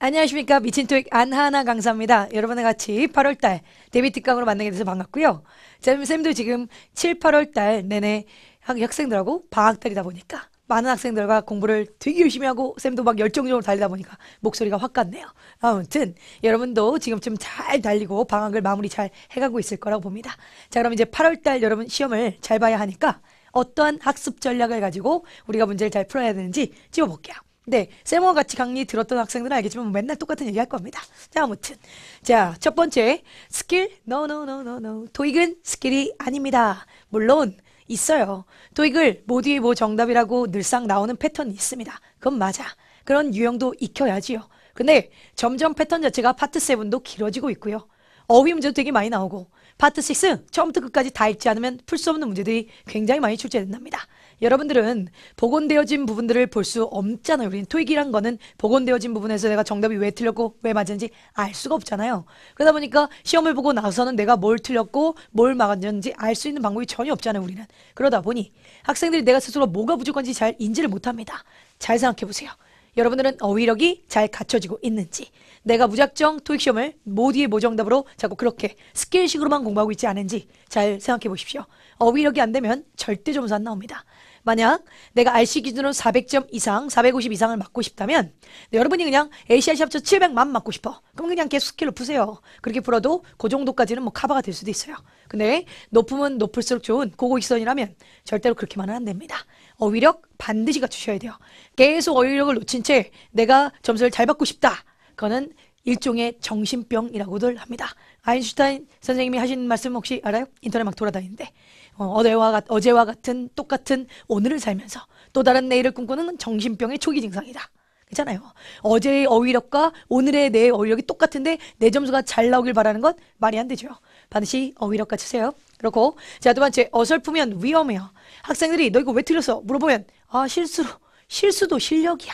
안녕하십니까 미친 토익 안하나 강사입니다. 여러분과 같이 8월달 데뷔 특강으로 만나게 돼서 반갑고요. 자, 쌤도 지금 7, 8월달 내내 학생들하고 방학달이다 보니까 많은 학생들과 공부를 되게 열심히 하고 쌤도 막 열정적으로 달리다 보니까 목소리가 확 갔네요. 아무튼 여러분도 지금쯤 잘 달리고 방학을 마무리 잘 해가고 있을 거라고 봅니다. 자 그럼 이제 8월달 여러분 시험을 잘 봐야 하니까 어떠한 학습 전략을 가지고 우리가 문제를 잘 풀어야 되는지 찍어볼게요 네, 세모 같이 강의 들었던 학생들은 알겠지만 맨날 똑같은 얘기 할 겁니다. 자, 아무튼. 자, 첫 번째. 스킬? No, no, no, no, no. 토익은 스킬이 아닙니다. 물론, 있어요. 토익을 모두의 뭐, 뭐 정답이라고 늘상 나오는 패턴이 있습니다. 그건 맞아. 그런 유형도 익혀야지요. 근데 점점 패턴 자체가 파트 7도 길어지고 있고요. 어휘 문제도 되게 많이 나오고 파트 6 처음부터 끝까지 다 읽지 않으면 풀 수 없는 문제들이 굉장히 많이 출제된답니다. 여러분들은 복원되어진 부분들을 볼 수 없잖아요. 우리는 토익이란 거는 복원되어진 부분에서 내가 정답이 왜 틀렸고 왜 맞은지 알 수가 없잖아요. 그러다 보니까 시험을 보고 나서는 내가 뭘 틀렸고 뭘막았는지알 수 있는 방법이 전혀 없잖아요. 우리는. 그러다 보니 학생들이 내가 스스로 뭐가 부족한지 잘 인지를 못합니다. 잘 생각해보세요. 여러분들은 어휘력이 잘 갖춰지고 있는지 내가 무작정 토익 시험을 모디의 모정답으로 뭐 자꾸 그렇게 스킬식으로만 공부하고 있지 않은지 잘 생각해 보십시오. 어휘력이 안 되면 절대 점수 안 나옵니다. 만약 내가 RC 기준으로 400점 이상, 450 이상을 맞고 싶다면 네, 여러분이 그냥 ACI 합쳐 700만 맞고 싶어. 그럼 그냥 계속 스킬로 푸세요. 그렇게 풀어도 그 정도까지는 뭐 커버가 될 수도 있어요. 근데 높으면 높을수록 좋은 고고익선이라면 절대로 그렇게만은 안 됩니다. 어휘력 반드시 갖추셔야 돼요. 계속 어휘력을 놓친 채 내가 점수를 잘 받고 싶다. 그거는 일종의 정신병이라고들 합니다. 아인슈타인 선생님이 하신 말씀 혹시 알아요? 인터넷 막 돌아다니는데. 어, 어제와, 같, 어제와 같은 똑같은 오늘을 살면서 또 다른 내일을 꿈꾸는 정신병의 초기 증상이다. 그렇잖아요. 어제의 어휘력과 오늘의 내 어휘력이 똑같은데 내 점수가 잘 나오길 바라는 건 말이 안 되죠. 반드시 어휘력과 치세요. 그렇고 자 두 번째 어설프면 위험해요. 학생들이 너 이거 왜 틀렸어? 물어보면 아 실수로 실수도 실력이야.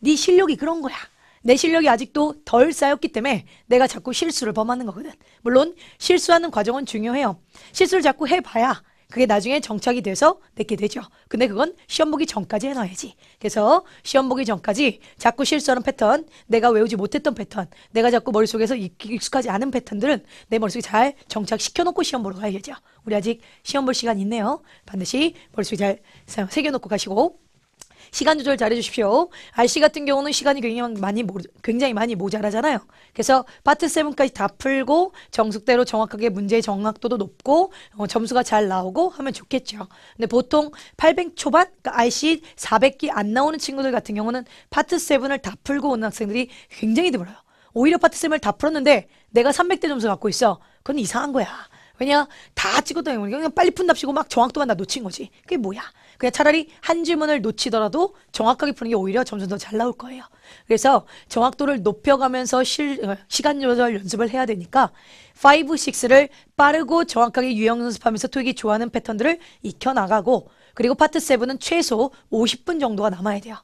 네 실력이 그런 거야. 내 실력이 아직도 덜 쌓였기 때문에 내가 자꾸 실수를 범하는 거거든. 물론 실수하는 과정은 중요해요. 실수를 자꾸 해봐야 그게 나중에 정착이 돼서 냈게 되죠. 근데 그건 시험 보기 전까지 해놔야지. 그래서 시험 보기 전까지 자꾸 실수하는 패턴, 내가 외우지 못했던 패턴, 내가 자꾸 머릿속에서 익숙하지 않은 패턴들은 내 머릿속에 잘 정착시켜놓고 시험 보러 가야죠. 되 우리 아직 시험 볼 시간 있네요. 반드시 머릿속에 잘 새겨놓고 가시고 시간 조절 잘 해주십시오. RC 같은 경우는 시간이 굉장히 많이, 모, 굉장히 많이 모자라잖아요. 그래서 파트 7까지 다 풀고 정숙대로 정확하게 문제의 정확도도 높고 어, 점수가 잘 나오고 하면 좋겠죠. 근데 보통 800 초반, 그러니까 RC 400기 안 나오는 친구들 같은 경우는 파트 7을 다 풀고 오는 학생들이 굉장히 드물어요. 오히려 파트 7을 다 풀었는데 내가 300대 점수 갖고 있어. 그건 이상한 거야. 왜냐 다 찍었던 영문이 그냥 빨리 푼답시고 막 정확도만 다 놓친 거지. 그게 뭐야? 그냥 차라리 한 질문을 놓치더라도 정확하게 푸는 게 오히려 점점 더 잘 나올 거예요. 그래서 정확도를 높여가면서 실, 어, 시간 조절 연습을 해야 되니까 5, 6를 빠르고 정확하게 유형 연습하면서 토익이 좋아하는 패턴들을 익혀나가고 그리고 파트 7은 최소 50분 정도가 남아야 돼요.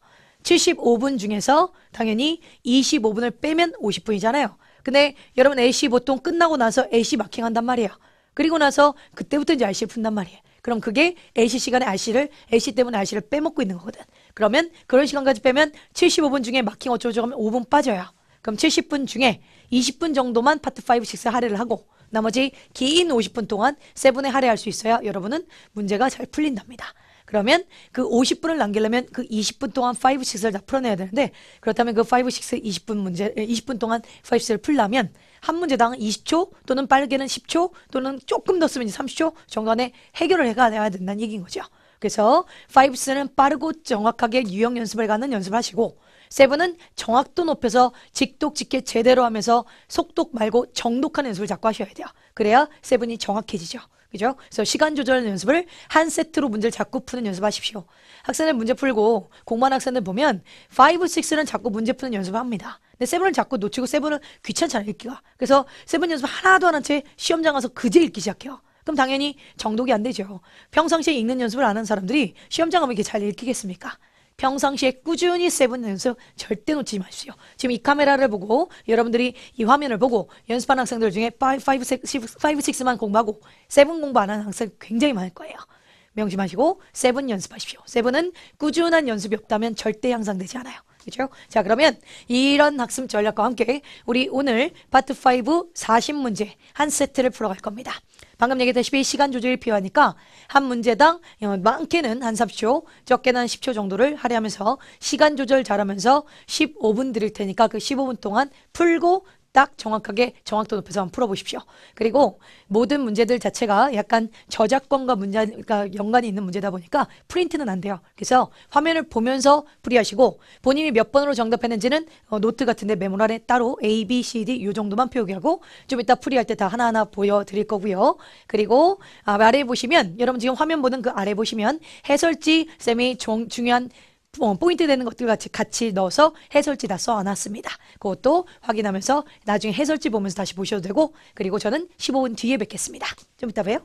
75분 중에서 당연히 25분을 빼면 50분이잖아요. 근데 여러분 AC 보통 끝나고 나서 AC 마킹 한단 말이에요. 그리고 나서 그때부터 이제 RC를 푼단 말이에요. 그럼 그게 AC 시간에 RC를, AC 때문에 RC를 빼먹고 있는 거거든. 그러면 그런 시간까지 빼면 75분 중에 마킹 어쩌고저쩌고 하면 5분 빠져요. 그럼 70분 중에 20분 정도만 파트 5, 6 할애를 하고 나머지 긴 50분 동안 세븐에 할애할 수 있어야 여러분은 문제가 잘 풀린답니다. 그러면 그 50분을 남기려면 그 20분 동안 5, 6을 다 풀어내야 되는데 그렇다면 그 5, 6, 20분 문제, 20분 동안 5, 6를 풀려면 한 문제당 20초 또는 빠르게는 10초 또는 조금 더 쓰면 30초 정도 안에 해결을 해가야 된다는 얘기인 거죠. 그래서 5스는 빠르고 정확하게 유형 연습을 가는 연습을 하시고 7븐은 정확도 높여서 직독 직계 제대로 하면서 속독 말고 정독한 연습을 자꾸 하셔야 돼요. 그래야 7이 정확해지죠. 그죠? 그래서 시간 조절 연습을 한 세트로 문제를 자꾸 푸는 연습하십시오. 학생들 문제 풀고 공부하는 학생들 보면 5, 6는 자꾸 문제 푸는 연습을 합니다. 근데 세븐을 자꾸 놓치고 세븐은 귀찮잖아요 읽기가 그래서 세븐 연습 하나도 안 한 채 시험장 가서 그제 읽기 시작해요 그럼 당연히 정독이 안 되죠 평상시에 읽는 연습을 안한 사람들이 시험장 가면 이렇게 잘 읽히겠습니까 평상시에 꾸준히 세븐 연습 절대 놓치지 마십시오. 지금 이 카메라를 보고 여러분들이 이 화면을 보고 연습한 학생들 중에 5, 5, 6, 5, 6만 공부하고 세븐 공부 안 하는 학생 굉장히 많을 거예요. 명심하시고 세븐 연습하십시오. 세븐은 꾸준한 연습이 없다면 절대 향상되지 않아요. 그죠? 자, 그러면 이런 학습 전략과 함께 우리 오늘 파트 5 40문제 한 세트를 풀어갈 겁니다. 방금 얘기했다시피 시간 조절이 필요하니까 한 문제당 어, 많게는 한 30초, 적게는 한 10초 정도를 하려 하면서 시간 조절 잘하면서 15분 드릴 테니까 그 15분 동안 풀고 딱 정확하게 정확도 높여서 한번 풀어보십시오. 그리고 모든 문제들 자체가 약간 저작권과 문제, 그니까 연관이 있는 문제다 보니까 프린트는 안 돼요. 그래서 화면을 보면서 풀이하시고 본인이 몇 번으로 정답했는지는 어, 노트 같은데 메모란에 따로 A, B, C, D 이 정도만 표기하고 좀 이따 풀이할 때 다 하나하나 보여드릴 거고요. 그리고 아, 아래 보시면 여러분 지금 화면 보는 그 아래 보시면 해설지 쌤이 종, 중요한 포인트 되는 것들 같이 같이 넣어서 해설지 다 써놨습니다. 그것도 확인하면서 나중에 해설지 보면서 다시 보셔도 되고 그리고 저는 15분 뒤에 뵙겠습니다. 좀 이따 봬요.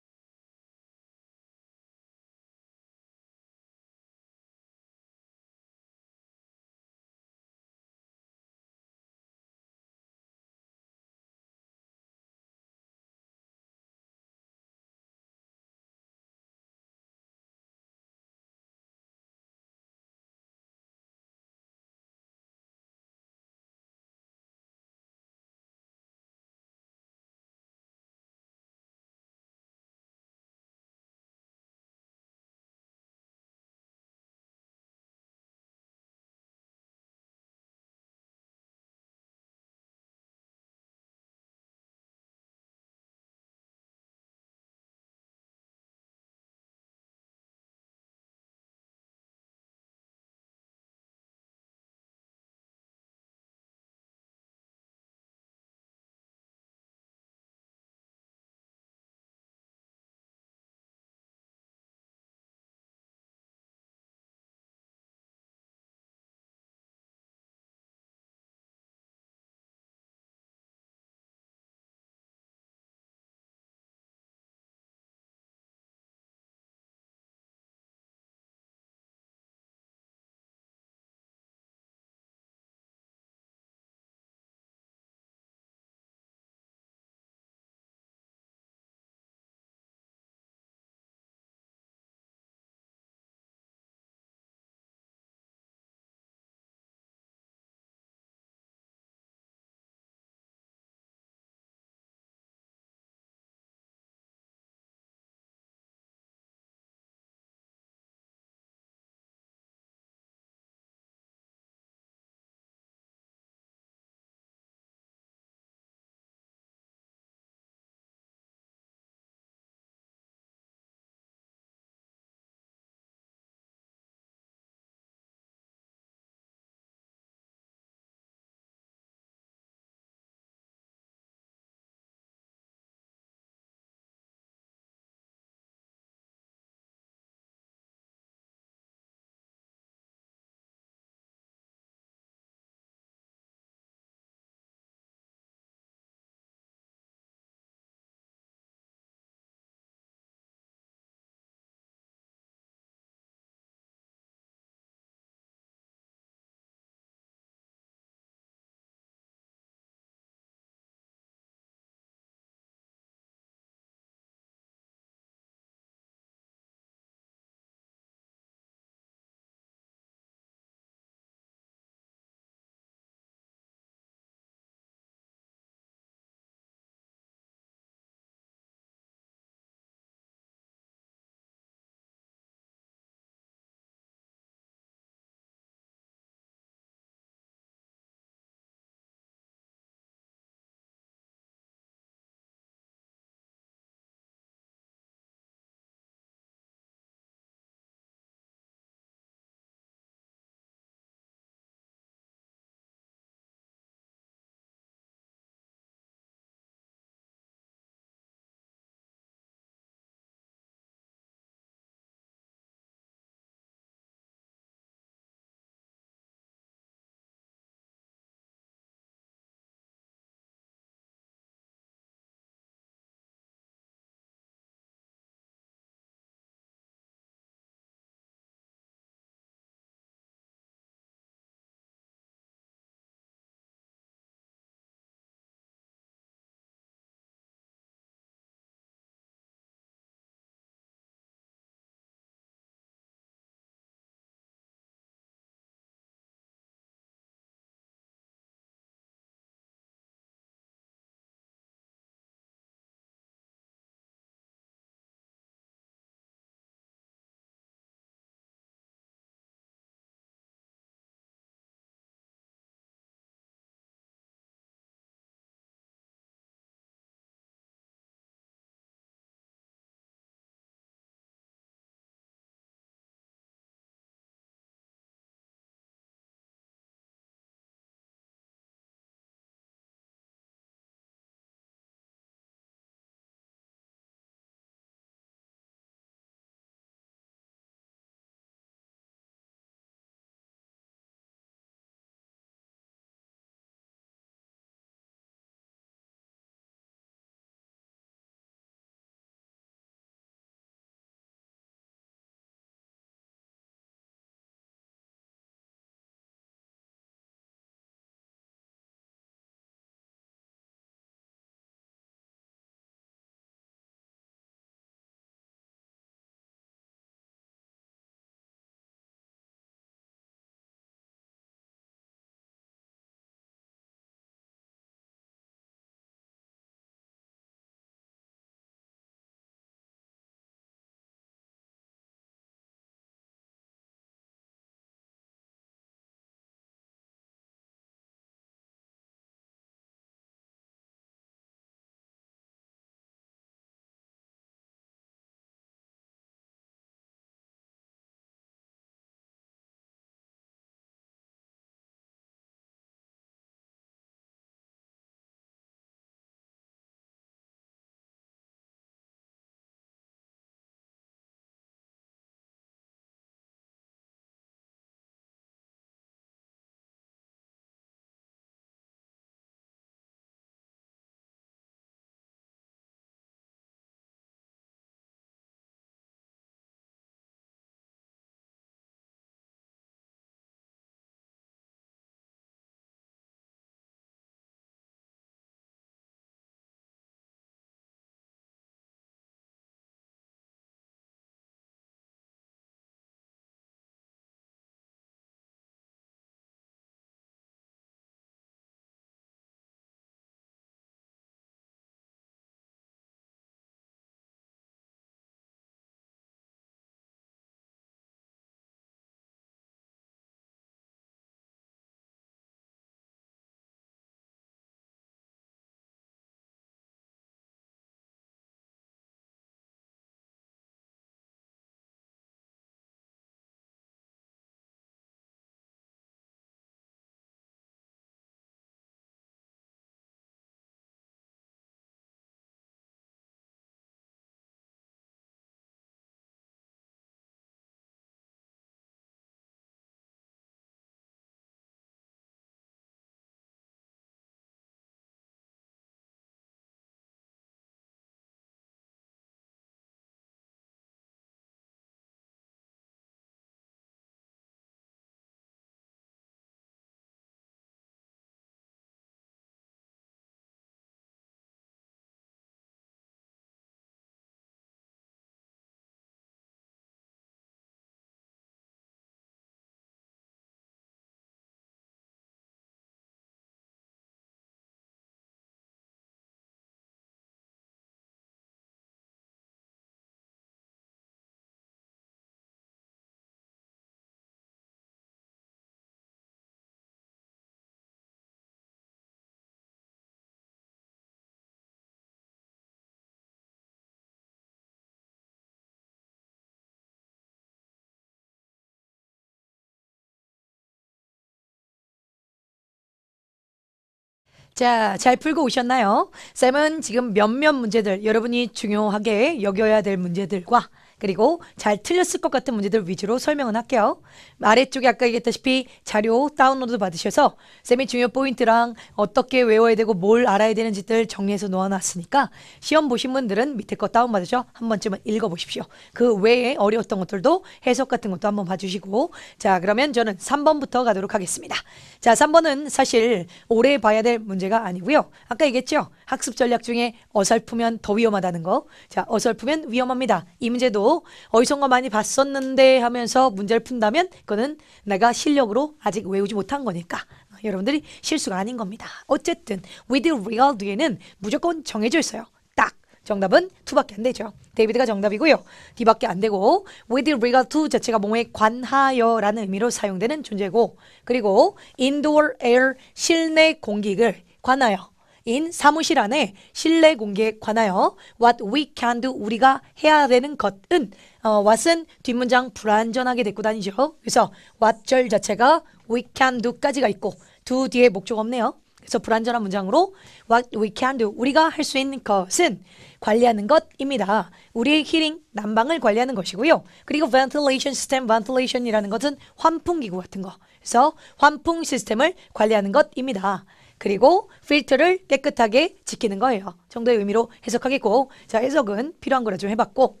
자, 잘 풀고 오셨나요? 쌤은 지금 몇몇 문제들, 여러분이 중요하게 여겨야 될 문제들과 그리고 잘 틀렸을 것 같은 문제들 위주로 설명은 할게요. 아래쪽에 아까 얘기했다시피 자료 다운로드 받으셔서 쌤이 중요 포인트랑 어떻게 외워야 되고 뭘 알아야 되는지들 정리해서 놓아놨으니까 시험 보신 분들은 밑에 거 다운받으셔 한 번쯤은 읽어보십시오. 그 외에 어려웠던 것들도 해석 같은 것도 한번 봐주시고 자 그러면 저는 3번부터 가도록 하겠습니다. 자 3번은 사실 오래 봐야 될 문제가 아니고요. 아까 얘기했죠? 학습 전략 중에 어설프면 더 위험하다는 거. 자 어설프면 위험합니다. 이 문제도 어디선가 많이 봤었는데 하면서 문제를 푼다면 그거는 내가 실력으로 아직 외우지 못한 거니까 어, 여러분들이 실수가 아닌 겁니다. 어쨌든 with real 뒤에는 무조건 정해져 있어요. 딱 정답은 2밖에 안 되죠. 데이비드가 정답이고요. D밖에 안 되고 with regard to 자체가 몸에 관하여라는 의미로 사용되는 존재고 그리고 indoor air 실내 공기를 관하여 in 사무실 안에 실내 공기에 관하여 what we can do 우리가 해야 되는 것은 어, what은 뒷문장 불완전하게 데리고 다니죠. 그래서 what 절 자체가 we can do까지가 있고 두 뒤에 목적 없네요. 그래서 불완전한 문장으로 what we can do 우리가 할 수 있는 것은 관리하는 것입니다. 우리의 힐링 난방을 관리하는 것이고요. 그리고 ventilation system ventilation이라는 것은 환풍기구 같은 거. 그래서 환풍 시스템을 관리하는 것입니다. 그리고 필터를 깨끗하게 지키는 거예요. 정도의 의미로 해석하겠고 자 해석은 필요한 거라 좀 해봤고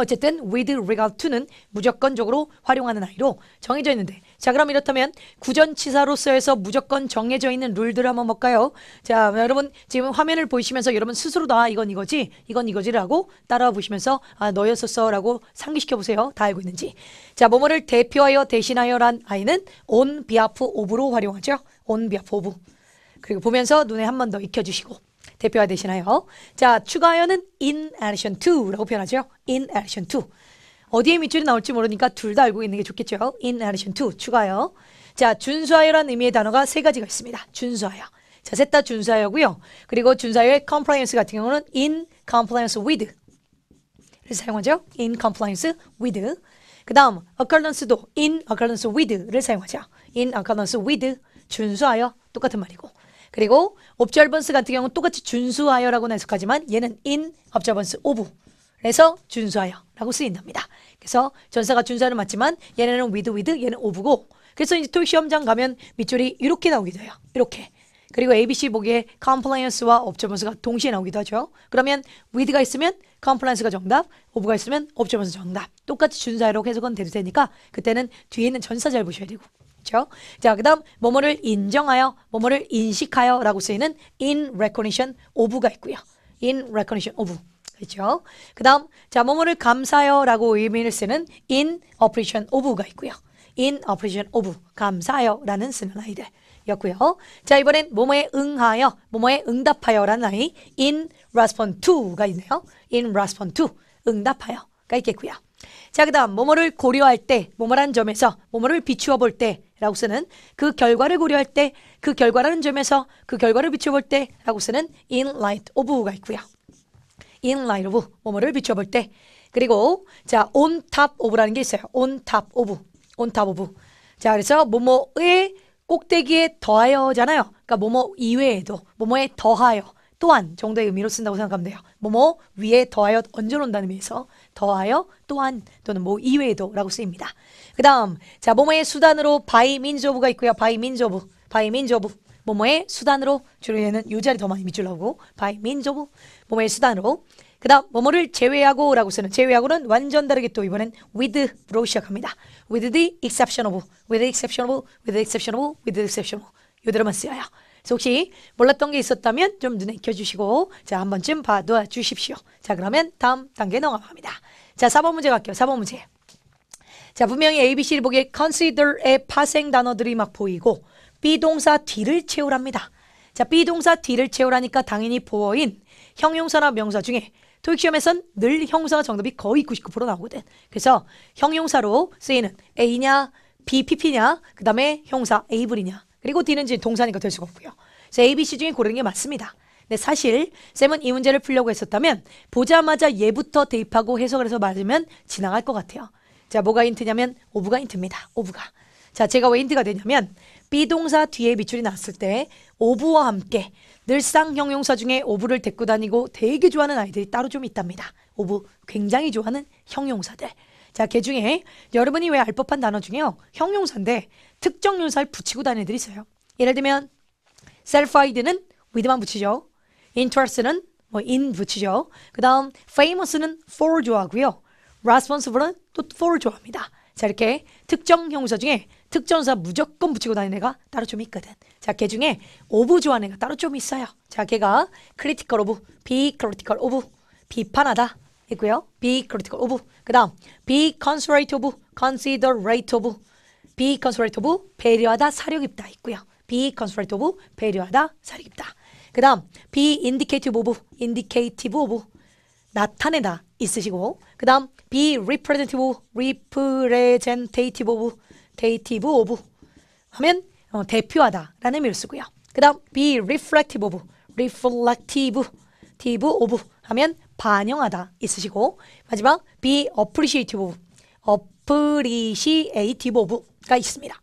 어쨌든 with regard to는 무조건적으로 활용하는 아이로 정해져 있는데 자 그럼 이렇다면 구전치사로서에서 무조건 정해져 있는 룰들을 한번 볼까요? 자 여러분 지금 화면을 보시면서 여러분 스스로 다 아, 이건 이거지 이건 이거지라고 따라와 보시면서 아 너였었어 라고 상기시켜 보세요 다 알고 있는지 자 뭐뭐를 대표하여 대신하여란 아이는 on behalf of로 활용하죠 on behalf of 그리고 보면서 눈에 한 번 더 익혀주시고 대표화 되시나요? 자, 추가하여는 in addition to라고 표현하죠. in addition to. 어디에 밑줄이 나올지 모르니까 둘 다 알고 있는 게 좋겠죠. in addition to, 추가하여 자, 준수하여라는 의미의 단어가 세 가지가 있습니다. 준수하여. 자, 셋 다 준수하여고요. 그리고 준수하여의 compliance 같은 경우는 in compliance with 를 사용하죠. in compliance with. 그 다음, occurrence도 in occurrence with를 사용하죠. in occurrence with, 준수하여 똑같은 말이고. 그리고 옵절번스 같은 경우는 똑같이 준수하여라고 해석하지만 얘는 인업저번스 오브 그래서 준수하여라고 쓰인답니다. 그래서 전사가 준수하는 맞지만 얘네는 위드 위드 얘는 오브고 그래서 이제 토익 시험장 가면 밑줄이 이렇게 나오기도 해요. 이렇게. 그리고 ABC 보기에 compliance와 업체번수가 동시에 나오기도 하죠. 그러면 with가 있으면 compliance가 정답, o v 가 있으면 업체번수 정답. 똑같이 준사로 이 해석은 되도 되니까 그때는 뒤에 있는 전사 잘 보셔야 되고 그렇죠? 자, 그 다음 뭐뭐를 인정하여, 뭐뭐를 인식하여 라고 쓰이는 in recognition of가 있고요. in recognition of. 그렇죠? 그 다음 자, 뭐뭐를 감사하여 라고 의미를 쓰는 in operation of가 있고요. in operation of, 감사하여 라는 쓰는 아이들. 였고요. 자 이번엔 뭐뭐에 응하여 뭐뭐에 응답하여라는 아이 in response to가 있네요. in response to 응답하여가 있겠고요. 자, 그 다음, 뭐뭐를 고려할 때, 뭐뭐라는 점에서, 뭐뭐를 비추어 볼 때, 라고 쓰는 그 결과를 고려할 때, 그 결과라는 점에서, 그 결과를 비추어 볼 때, 라고 쓰는 in light of가 있고요. in light of, 뭐뭐를 비추어 볼 때. 그리고, 자, on top of라는 게 있어요. on top of, on top of. 자, 그래서 뭐뭐의 꼭대기에 더하여잖아요. 그러니까 뭐뭐 이외에도, 뭐뭐에 더하여. 또한 정도의 의미로 쓴다고 생각하면 돼요. 뭐뭐 위에 더하여 얹어놓는다는 의미에서 더하여 또한 또는 뭐 이외에도라고 쓰입니다. 그 다음 자 뭐뭐의 수단으로 바이민저브가 있고요. 바이민저브 바이민저브 뭐뭐의 수단으로 주로 얘는 요 자리 더 많이 밑줄하고 바이민저브 뭐뭐의 수단으로 그 다음 뭐뭐를 제외하고 라고 쓰는 제외하고는 완전 다르게 또 이번엔 with로 시작합니다. with the exception of with the exception of with the exception of with the exception of 요대로만 쓰여요. 혹시 몰랐던 게 있었다면 좀 눈에 켜주시고 자한 번쯤 봐둬 주십시오. 자 그러면 다음 단계 넘어갑니다. 자 4번 문제 갈게요. 4번 문제. 자 분명히 ABC를 보기에 consider의 파생 단어들이 막 보이고 비동사 뒤를 채우랍니다. 자 비동사 뒤를 채우라니까 당연히 보어인 형용사나 명사 중에 토익 시험에선 늘형사 정답이 거의 99% 나오거든. 그래서 형용사로 쓰이는 A냐, BPP냐, 그 다음에 형사 A불이냐 그리고 D는 지금 동사니까 될 수가 없고요. 그래서 A, B, C 중에 고르는 게 맞습니다. 근데 사실 쌤은 이 문제를 풀려고 했었다면 보자마자 얘부터 대입하고 해석을 해서 맞으면 지나갈 것 같아요. 자, 뭐가 힌트냐면 오브가 힌트입니다. 오브가. 자, 제가 왜 힌트가 되냐면 비동사 뒤에 밑줄이 났을 때 오브와 함께 늘상 형용사 중에 오브를 데리고 다니고 되게 좋아하는 아이들이 따로 좀 있답니다. 오브 굉장히 좋아하는 형용사들. 자, 그 중에 여러분이 왜 알 법한 단어 중에요? 형용사인데 특정 요사를 붙이고 다니는 애들이 있어요. 예를 들면 self-id는 with만 붙이죠. interest는 뭐 in 붙이죠. 그 다음 famous는 for 좋아하고요. responsible는 또 for 좋아합니다. 자 이렇게 특정 형용사 중에 특정 형사 무조건 붙이고 다니는 애가 따로 좀 있거든. 자, 걔 중에 of 좋아하는 애가 따로 좀 있어요. 자, 걔가 critical of, be critical of, 비판하다 있고요. be critical of, 그 다음 be considerate of, considerate of, be considerate of 배려하다 사려 깊다 있고요. be considerate of 배려하다 사려 깊다. 그 다음 be indicative of indicative of 나타내다 있으시고 그 다음 be representative of representative of dative of 하면 어, 대표하다 라는 의미를 쓰고요. 그 다음 be reflective of reflective tive of 하면 반영하다 있으시고 마지막 be appreciative of appreciative of 가 있습니다.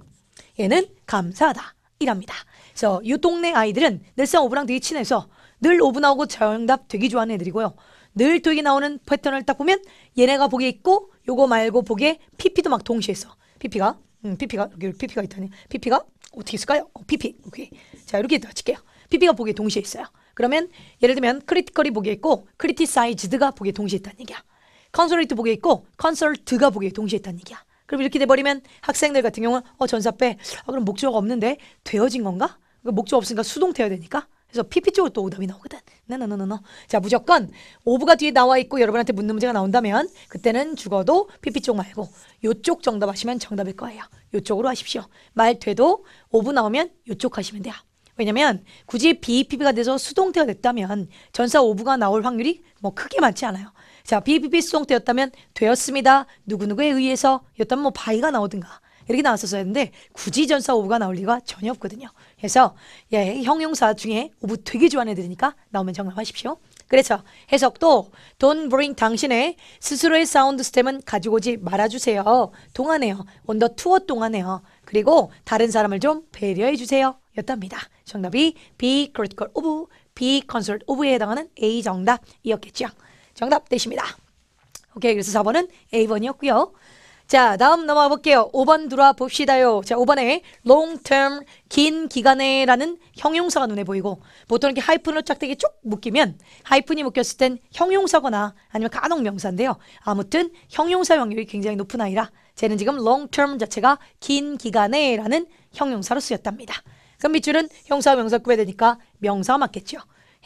얘는 감사하다 이랍니다. 그래서 이 동네 아이들은 늘상 오브랑 되게 친해서 늘 오브 나오고 정답 되게 좋아하는 애들이고요. 늘 되게 나오는 패턴을 딱 보면 얘네가 보기 있고 요거 말고 보기에 PP도 막 동시에 써. PP가 음, PP가 여기 PP가 있더니 PP가 어떻게 쓸까요? 어, PP 오케이 자 이렇게 맞힐게요. PP가 보기에 동시에 있어요. 그러면 예를 들면 크리티컬이 보기에 있고 크리티사이즈드가 보기에 동시에 있다는 얘기야. 컨설리트 보기에 있고 컨설트가 보기에 동시에 있다는 얘기야. 그럼 이렇게 돼버리면 학생들 같은 경우는 어 전사 빼. 아 그럼 목적 없는데 되어진 건가? 그러니까 목적 없으니까 수동 태야 어 되니까. 그래서 PP 쪽으로 또 오답이 나오거든. 나나나나나. 자 무조건 오브가 뒤에 나와 있고 여러분한테 묻는 문제가 나온다면 그때는 죽어도 PP 쪽 말고 요쪽 정답 하시면 정답일 거예요. 요쪽으로 하십시오. 말 돼도 오브 나오면 요쪽 하시면 돼요. 왜냐면 굳이 BPB가 돼서 수동태가 됐다면 전사 오브가 나올 확률이 뭐 크게 많지 않아요. 자, 비비수송 때였다면 되었습니다. 누구누구에 의해서 였다면 뭐 바이가 나오든가 이렇게 나왔었어야 했는데 굳이 전사 오브가 나올 리가 전혀 없거든요. 그래서 예, 형용사 중에 오브 되게 좋아하는 애들이니까 나오면 정말하십시오 그래서 해석도 Don't bring 당신의 스스로의 사운드 스템은 가지고 오지 말아주세요. 동안에요 온더 투어 동안에요 그리고 다른 사람을 좀 배려해 주세요. 였답니다. 정답이 be critical of, be concerned of에 해당하는 A 정답이었겠죠. 정답 되십니다. 오케이 그래서 4번은 A번이었고요. 자 다음 넘어가 볼게요. 5번 들어와 봅시다요. 자 5번에 long term 긴 기간에 라는 형용사가 눈에 보이고 보통 이렇게 하이픈으로 짝대기 쭉 묶이면 하이픈이 묶였을 땐 형용사거나 아니면 간혹 명사인데요. 아무튼 형용사 확률이 굉장히 높은 아이라 쟤는 지금 long term 자체가 긴 기간에 라는 형용사로 쓰였답니다. 그럼 밑줄은 형사 명사 구해야 되니까 명사 맞겠죠.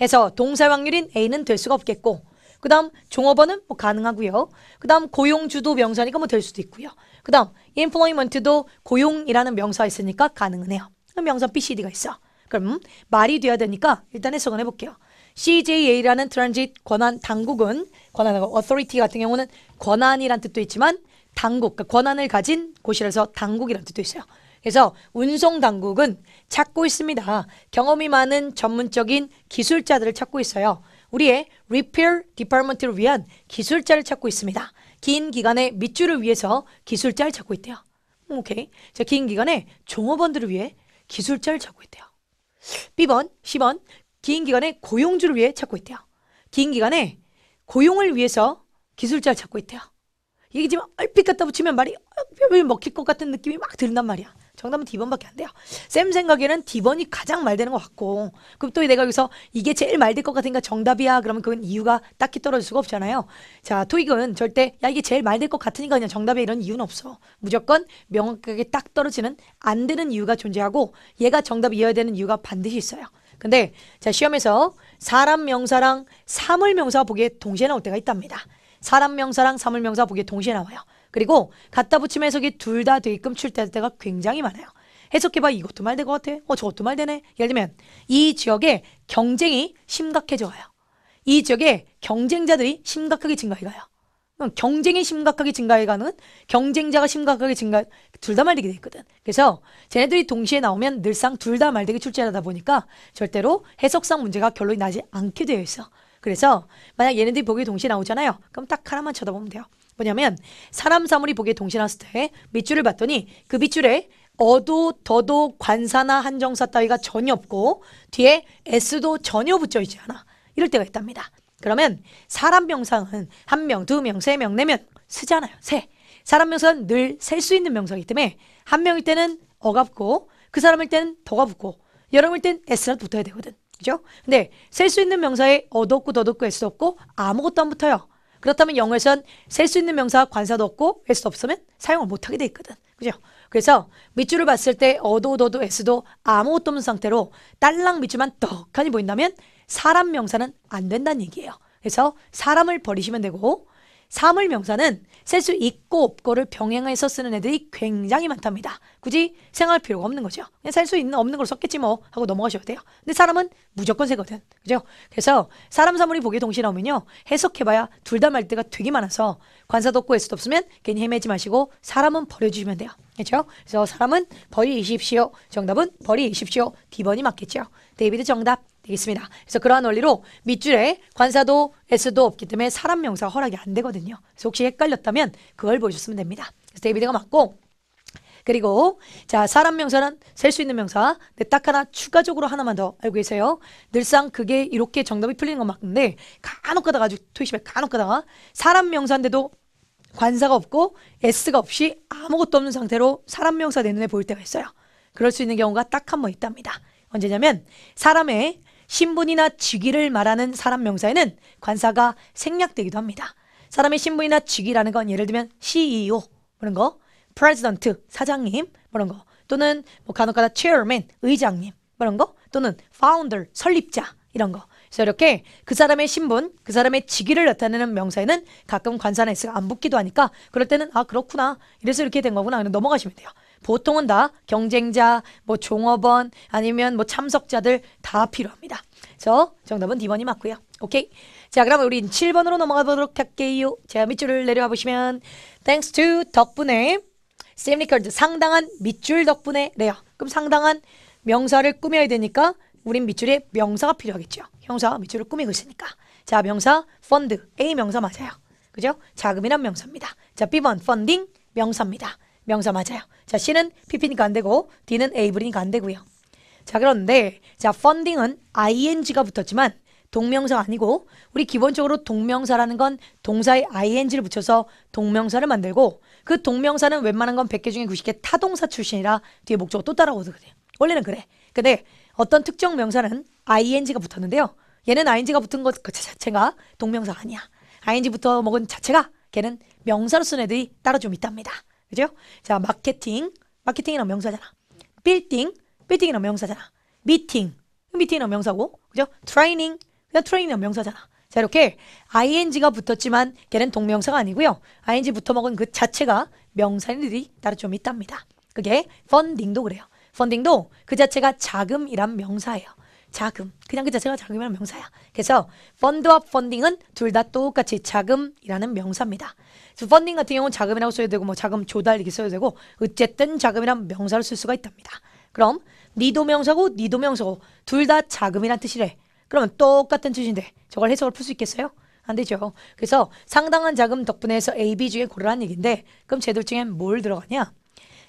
해서 동사 확률인 A는 될 수가 없겠고 그 다음 종업원은 뭐 가능하고요. 그 다음 고용주도 명사니까 뭐 될 수도 있고요. 그 다음 employment도 고용이라는 명사 있으니까 가능은 해요. 그럼 명사 b c d 가 있어. 그럼 말이 돼야 되니까 일단 해석을 해볼게요. CJA라는 트랜짓 권한 당국은 권한하고 authority 같은 경우는 권한이란 뜻도 있지만 당국, 그러니까 권한을 가진 곳이라서 당국이란 뜻도 있어요. 그래서 운송 당국은 찾고 있습니다. 경험이 많은 전문적인 기술자들을 찾고 있어요. 우리의 Repair Department를 위한 기술자를 찾고 있습니다. 긴 기간의 밑줄을 위해서 기술자를 찾고 있대요. 오케이. 자, 긴기간의 종업원들을 위해 기술자를 찾고 있대요. B번, C번, 긴기간의 고용주를 위해 찾고 있대요. 긴기간의 고용을 위해서 기술자를 찾고 있대요. 이게 지금 얼핏 갖다 붙이면 말이 얼핏 먹힐 것 같은 느낌이 막 든단 말이야. 정답은 D번밖에 안 돼요. 쌤 생각에는 D번이 가장 말 되는 것 같고 그럼 또 내가 여기서 이게 제일 말될 것 같으니까 정답이야 그러면 그건 이유가 딱히 떨어질 수가 없잖아요. 자 토익은 절대 야 이게 제일 말될 것 같으니까 그냥 정답이야 이런 이유는 없어. 무조건 명확하게 딱 떨어지는 안 되는 이유가 존재하고 얘가 정답이어야 되는 이유가 반드시 있어요. 근데 자 시험에서 사람 명사랑 사물 명사 보기에 동시에 나올 때가 있답니다. 사람 명사랑 사물 명사 보기에 동시에 나와요. 그리고 갖다 붙임 해석이 둘 다 되게끔 출퇴할 때가 굉장히 많아요. 해석해봐 이것도 말될 것 같아. 어 저것도 말되네. 예를 들면 이 지역의 경쟁이 심각해져요이 지역의 경쟁자들이 심각하게 증가해가요. 그럼 경쟁이 심각하게 증가해가는 경쟁자가 심각하게 증가 둘 다 말되게 돼 있거든. 그래서 쟤네들이 동시에 나오면 늘상 둘 다 말되게 출제하다 보니까 절대로 해석상 문제가 결론이 나지 않게 되어 있어. 그래서 만약 얘네들이 보기 동시에 나오잖아요. 그럼 딱 하나만 쳐다보면 돼요. 뭐냐면 사람 사물이 보기에 동시났을 때 밑줄을 봤더니 그 밑줄에 어도, 더도, 관사나 한정사 따위가 전혀 없고 뒤에 s도 전혀 붙여있지 않아. 이럴 때가 있답니다. 그러면 사람 명상은 한 명, 두 명, 세 명, 네명 쓰잖아요. 세. 사람 명상은 늘셀 수 있는 명상이기 때문에 한 명일 때는 어갑고그 사람일 때는 더가 붙고 여러 명일 땐 s가 붙어야 되거든. 그죠? 근데 셀 수 있는 명사에 어도 없고 더도 없고 s도 없고 아무것도 안 붙어요. 그렇다면 영어에선 셀 수 있는 명사 와 관사도 없고 s 도 없으면 사용을 못하게 돼 있거든. 그죠? 그래서 밑줄을 봤을 때 어도, 도도, s도 아무것도 없는 상태로 딸랑 밑줄만 떡하니 보인다면 사람 명사는 안 된다는 얘기예요. 그래서 사람을 버리시면 되고 사물명사는 셀 수 있고 없고를 병행해서 쓰는 애들이 굉장히 많답니다. 굳이 생활 필요가 없는 거죠. 그냥 살수 있는 없는 걸 썼겠지 뭐 하고 넘어가셔도 돼요. 근데 사람은 무조건 세거든. 그죠? 그래서 사람 사물이 보기에 동시에 나오면요. 해석해봐야 둘 다 말 때가 되게 많아서 관사도 없고 해석도 없으면 괜히 헤매지 마시고 사람은 버려주시면 돼요. 그죠 그래서 사람은 버리십시오. 정답은 버리십시오. D번이 맞겠죠. 데이비드 정답. 되겠습니다. 그래서 그러한 원리로 밑줄에 관사도 s도 없기 때문에 사람 명사 허락이 안 되거든요. 그래서 혹시 헷갈렸다면 그걸 보셨으면 됩니다. 그래서 데이비드가 맞고 그리고 자 사람 명사는 셀 수 있는 명사 근데 딱 하나 추가적으로 하나만 더 알고 계세요 늘상 그게 이렇게 정답이 풀리는 건 맞는데 간혹 가다가 아주 토이시에 간혹 가다가 사람 명사인데도 관사가 없고 s가 없이 아무것도 없는 상태로 사람 명사 내 눈에 보일 때가 있어요 그럴 수 있는 경우가 딱 한 번 있답니다 언제냐면 사람의 신분이나 직위를 말하는 사람 명사에는 관사가 생략되기도 합니다. 사람의 신분이나 직위라는 건 예를 들면 CEO 그런 거, president 사장님 그런 거, 또는 뭐 간혹가다 chairman 의장님 그런 거, 또는 founder 설립자 이런 거. 그래서 이렇게 그 사람의 신분, 그 사람의 직위를 나타내는 명사에는 가끔 관사나 s가 안 붙기도 하니까 그럴 때는 아 그렇구나 이래서 이렇게 된 거구나 넘어가시면 돼요. 보통은 다 경쟁자, 뭐 종업원 아니면 뭐 참석자들 다 필요합니다. 그래서 정답은 D번이 맞고요. 오케이. 자, 그럼 우린 7번으로 넘어가 보도록 할게요. 제가 밑줄을 내려와 보시면 thanks to 덕분에 세미니컬드 상당한 밑줄 덕분에 레요. 그럼 상당한 명사를 꾸며야 되니까 우린 밑줄에 명사가 필요하겠죠. 형사 밑줄을 꾸미고 있으니까. 자, 명사 펀드 A 명사 맞아요. 그죠? 자금이란 명사입니다. 자, B번 펀딩 명사입니다. 명사 맞아요. 자, C는 PP니까 안 되고 D는 able이니까 안 되고요. 자, 그런데 자, funding은 ing가 붙었지만 동명사가 아니고 우리 기본적으로 동명사라는 건 동사에 ing를 붙여서 동명사를 만들고 그 동명사는 웬만한 건 100개 중에 90개 타동사 출신이라 뒤에 목적어 또 따라오거든요. 원래는 그래. 근데 어떤 특정 명사는 ing가 붙었는데요. 얘는 ing가 붙은 것 그 자체가 동명사 아니야. ing부터 먹은 자체가 걔는 명사로 쓴 애들이 따로 좀 있답니다. 그죠? 자, 마케팅. 마케팅이란 명사잖아. 빌딩. 빌딩이란 명사잖아. 미팅. 미팅이란 명사고. 그죠? 트레이닝. 그냥 트레이닝이란 명사잖아. 자, 이렇게 ing가 붙었지만 걔는 동명사가 아니고요. ing 붙어먹은 그 자체가 명사인 일이 따로 좀 있답니다. 그게 펀딩도 그래요. 펀딩도 그 자체가 자금이란 명사예요. 자금. 그냥 그 자체가 자금이란 명사야. 그래서 펀드와 펀딩은 둘 다 똑같이 자금이라는 명사입니다. 그래서 펀딩 같은 경우는 자금이라고 써야 되고 뭐 자금 조달 이렇게 써야 되고 어쨌든 자금이란 명사를 쓸 수가 있답니다. 그럼 니도 명사고 니도 명사고 둘 다 자금이란 뜻이래. 그러면 똑같은 뜻인데 저걸 해석을 풀 수 있겠어요? 안 되죠. 그래서 상당한 자금 덕분에 해서 A, B 중에 고르라는 얘기인데 그럼 제 둘 중에뭘 들어가냐?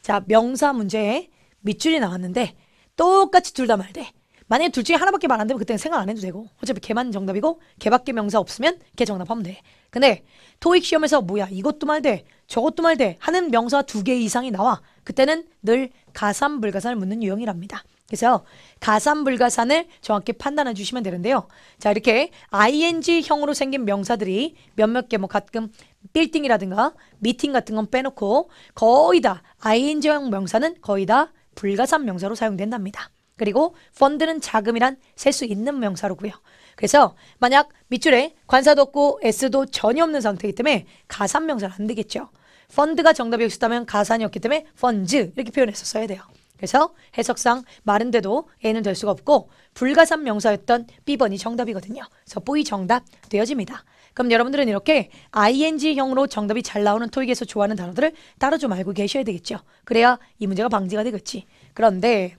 자 명사 문제에 밑줄이 나왔는데 똑같이 둘 다 말돼. 만약에 둘 중에 하나밖에 말 안 되면 그때는 생각 안 해도 되고 어차피 걔만 정답이고 걔밖에 명사 없으면 걔 정답하면 돼. 근데 토익 시험에서 뭐야 이것도 말돼 저것도 말 돼 하는 명사 두 개 이상이 나와 그때는 늘 가산불가산을 묻는 유형이랍니다. 그래서 가산불가산을 정확히 판단해 주시면 되는데요. 자 이렇게 ing형으로 생긴 명사들이 몇몇 개 뭐 가끔 빌딩이라든가 미팅 같은 건 빼놓고 거의 다 ing형 명사는 거의 다 불가산 명사로 사용된답니다. 그리고 펀드는 자금이란 셀 수 있는 명사로고요. 그래서 만약 밑줄에 관사도 없고 S도 전혀 없는 상태이기 때문에 가산명사는 안 되겠죠. 펀드가 정답이었다면 없 가산이었기 때문에 펀즈 이렇게 표현해서 써야 돼요. 그래서 해석상 마른데도 A는 될 수가 없고 불가산 명사였던 B번이 정답이거든요. 그래서 뽀이 정답 되어집니다. 그럼 여러분들은 이렇게 ing형으로 정답이 잘 나오는 토익에서 좋아하는 단어들을 따로 좀 알고 계셔야 되겠죠. 그래야 이 문제가 방지가 되겠지. 그런데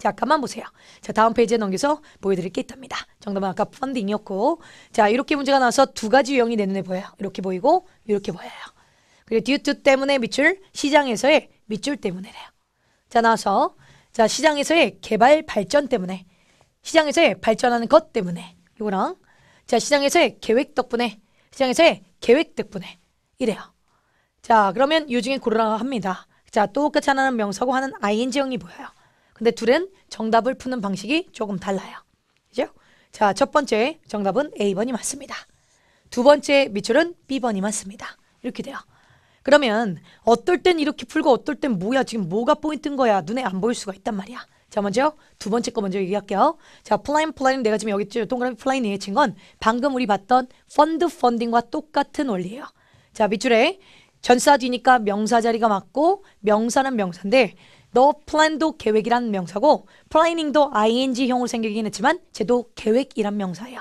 자, 가만 보세요. 자, 다음 페이지에 넘겨서 보여드릴 게 있답니다. 정답은 아까 펀딩이었고 자, 이렇게 문제가 나와서 두 가지 유형이 내 눈에 보여요. 이렇게 보이고 이렇게 보여요. 그리고 듀트 때문에 밑줄, 시장에서의 밑줄 때문에래요. 자, 나와서 자, 시장에서의 개발 발전 때문에 시장에서의 발전하는 것 때문에 이거랑 자, 시장에서의 계획 덕분에 시장에서의 계획 덕분에 이래요. 자, 그러면 요 중에 고르라 고 합니다. 자, 똑같이 하나는 명사고 하나는 ing형이 보여요. 근데 둘은 정답을 푸는 방식이 조금 달라요. 그죠? 자, 첫 번째 정답은 A번이 맞습니다. 두 번째 미출은 B번이 맞습니다. 이렇게 돼요. 그러면 어떨 땐 이렇게 풀고 어떨 땐 뭐야 지금 뭐가 포인트인 거야 눈에 안 보일 수가 있단 말이야. 자 먼저 두 번째 거 먼저 얘기할게요. 자 플라인 플라인 내가 지금 여기 있죠. 동그라미 플라인에 친 건 방금 우리 봤던 펀드 펀딩과 똑같은 원리예요. 자 밑줄에 전사 뒤니까 명사 자리가 맞고 명사는 명사인데 너플랜도 계획이란 명사고 플라 a n 도 ing형으로 생기긴 했지만 쟤도 계획이란 명사예요.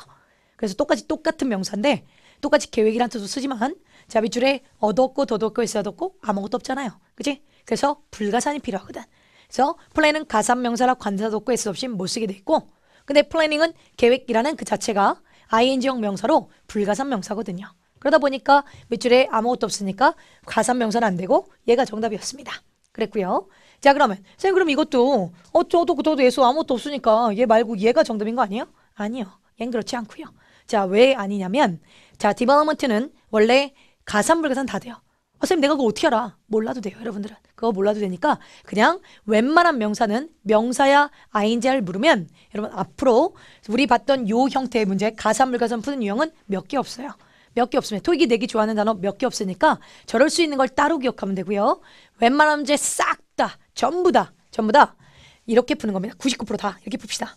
그래서 똑같이 똑같은 명사인데 똑같이 계획이란 뜻도 쓰지만 자 밑줄에 얻었고 도듬고 있어 도었고 아무것도 없잖아요. 그치 그래서 불가산이 필요하거든. 그래서 플랜은 가산명사라 관사 돕고 S 없이 못 쓰게 돼 있고 근데 플래닝은 계획이라는 그 자체가 ing형 명사로 불가산 명사거든요. 그러다 보니까 밑줄에 아무것도 없으니까 가산 명사는 안 되고 얘가 정답이었습니다. 그랬고요. 자 그러면 선생님 그럼 이것도 어쩌도 그저도 예수 아무것도 없으니까 얘 말고 얘가 정답인 거 아니에요? 아니요. 얜 그렇지 않고요. 자 왜 아니냐면 자 디벨로먼트는 원래 가산불가산 다 돼요. 아, 선생님 내가 그거 어떻게 알아? 몰라도 돼요 여러분들은. 그거 몰라도 되니까 그냥 웬만한 명사는 명사야 아인지를 물으면 여러분 앞으로 우리 봤던 요 형태의 문제 가산불가산 푸는 유형은 몇 개 없어요. 몇 개 없으면 토익이 내기 좋아하는 단어 몇 개 없으니까 저럴 수 있는 걸 따로 기억하면 되고요. 웬만한 문제 싹 다, 전부 다, 전부 다 이렇게 푸는 겁니다. 99%다 이렇게 풉시다.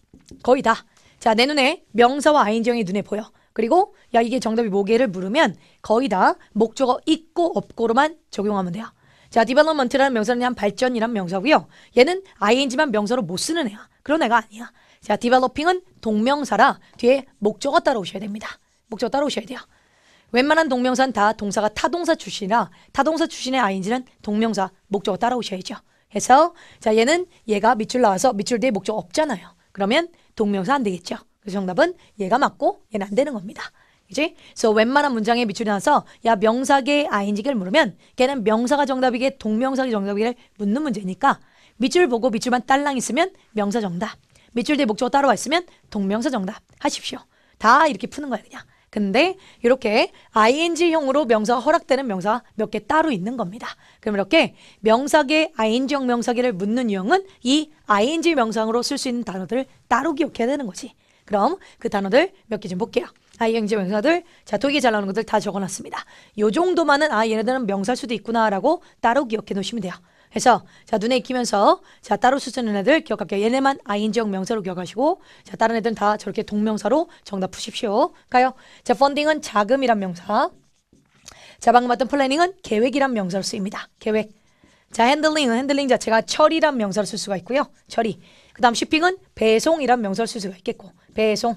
거의 다. 자, 내 눈에 명사와 아인형이 눈에 보여. 그리고 야 이게 정답이 뭐게를 물으면 거의 다 목적어 있고 없고로만 적용하면 돼요. 자, 디벨로먼트라는 명사는 한 발전이란 명사고요. 얘는 ing만 명사로 못 쓰는 애야. 그런 애가 아니야. 자, 디벨로핑은 동명사라 뒤에 목적어 따라오셔야 됩니다. 목적어 따라오셔야 돼요. 웬만한 동명사는 다 동사가 타동사 출신이라 타동사 출신의 ing는 동명사 목적어 따라오셔야죠. 해서 자 얘는 얘가 밑줄 나와서 밑줄 뒤에 목적 없잖아요. 그러면 동명사 안 되겠죠. 그래서 정답은 얘가 맞고 얘는 안 되는 겁니다. 그지? 그래서 웬만한 문장에 밑줄이 나서 와야 명사계 ing를 물으면 걔는 명사가 정답이게 동명사가 정답이게 묻는 문제니까 밑줄 보고 밑줄만 딸랑 있으면 명사 정답 밑줄 뒤에 목적 따로 와 있으면 동명사 정답 하십시오. 다 이렇게 푸는 거예요 그냥. 근데 이렇게 ing형으로 명사 허락되는 명사 몇 개 따로 있는 겁니다. 그럼 이렇게 명사계, ing형 명사계를 묻는 유형은 이 ing 명사로 쓸 수 있는 단어들을 따로 기억해야 되는 거지. 그럼 그 단어들 몇 개 좀 볼게요. ING 명사들 자 되게 잘 나오는 것들 다 적어놨습니다. 요 정도만은 아 얘네들은 명사일 수도 있구나라고 따로 기억해 놓으시면 돼요. 해서 자 눈에 익히면서 자 따로 쓰는 시 애들 기억할게요. 얘네만 아인지형 명사로 기억하시고 자 다른 애들은 다 저렇게 동명사로 정답 푸십시오. 가요. 자 펀딩은 자금이란 명사. 자 방금 봤던 플래닝은 계획이란 명사로 쓰입니다. 계획. 자 핸들링은 핸들링 자체가 처리란 명사로 쓸 수가 있고요. 처리. 그 다음 쇼핑은 배송이란 명사를 쓸 수가 있겠고 배송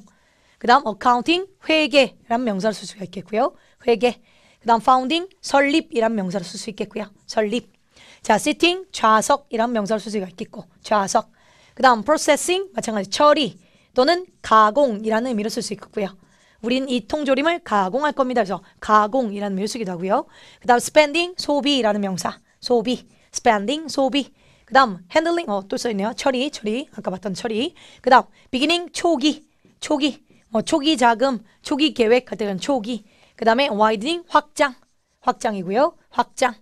그 다음 어카운팅 회계란 명사를 쓸 수가 있겠고요 회계 그 다음 파운딩 설립이란 명사를 쓸 수 있겠고요 설립 자, sitting, 좌석이런 명사를 수식할 수 있고 좌석. 그 다음 processing, 마찬가지 처리 또는 가공이라는 의미로 쓸 수 있고요. 겠 우린 이 통조림을 가공할 겁니다. 그래서 가공이라는 의미로 쓰기도 하고요. 그 다음 spending, 소비라는 명사. 소비, spending, 소비. 그 다음 handling, 어, 또 써있네요. 처리, 처리. 아까 봤던 처리. 그 다음 beginning, 초기, 초기. 뭐 초기 자금, 초기 계획 할 때는 초기. 그 다음에 widening, 확장. 확장이고요. 확장.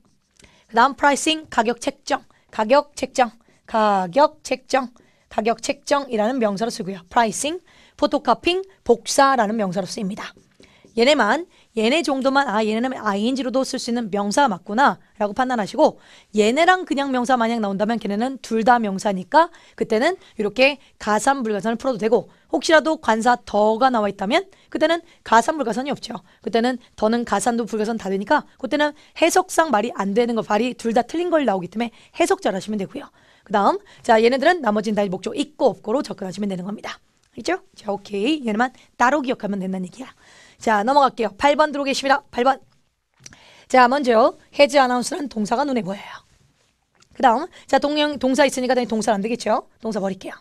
다음 프라이싱 가격 책정, 가격 책정, 가격 책정, 가격 책정이라는 명사로 쓰고요. 프라이싱, 포토카핑, 복사라는 명사로 쓰입니다. 얘네만 얘네 정도만 아 얘네는 ing로도 쓸 수 있는 명사 맞구나 라고 판단하시고 얘네랑 그냥 명사 만약 나온다면 걔네는 둘 다 명사니까 그때는 이렇게 가산불가산을 풀어도 되고 혹시라도 관사 더가 나와 있다면 그때는 가산불가산이 없죠. 그때는 더는 가산도 불가산 다 되니까 그때는 해석상 말이 안 되는 거 말이 둘 다 틀린 걸 나오기 때문에 해석 잘 하시면 되고요. 그 다음 자 얘네들은 나머지는 다 목적 있고 없고로 접근하시면 되는 겁니다. 그죠자 오케이 얘네만 따로 기억하면 된다는 얘기야. 자, 넘어갈게요. 8번 들어 오겠습니다 8번. 자, 먼저 해지 아나운서란 동사가 눈에 보여요. 그 다음, 자, 동영, 동사 있으니까 당연히 동사는 안 되겠죠? 동사 버릴게요.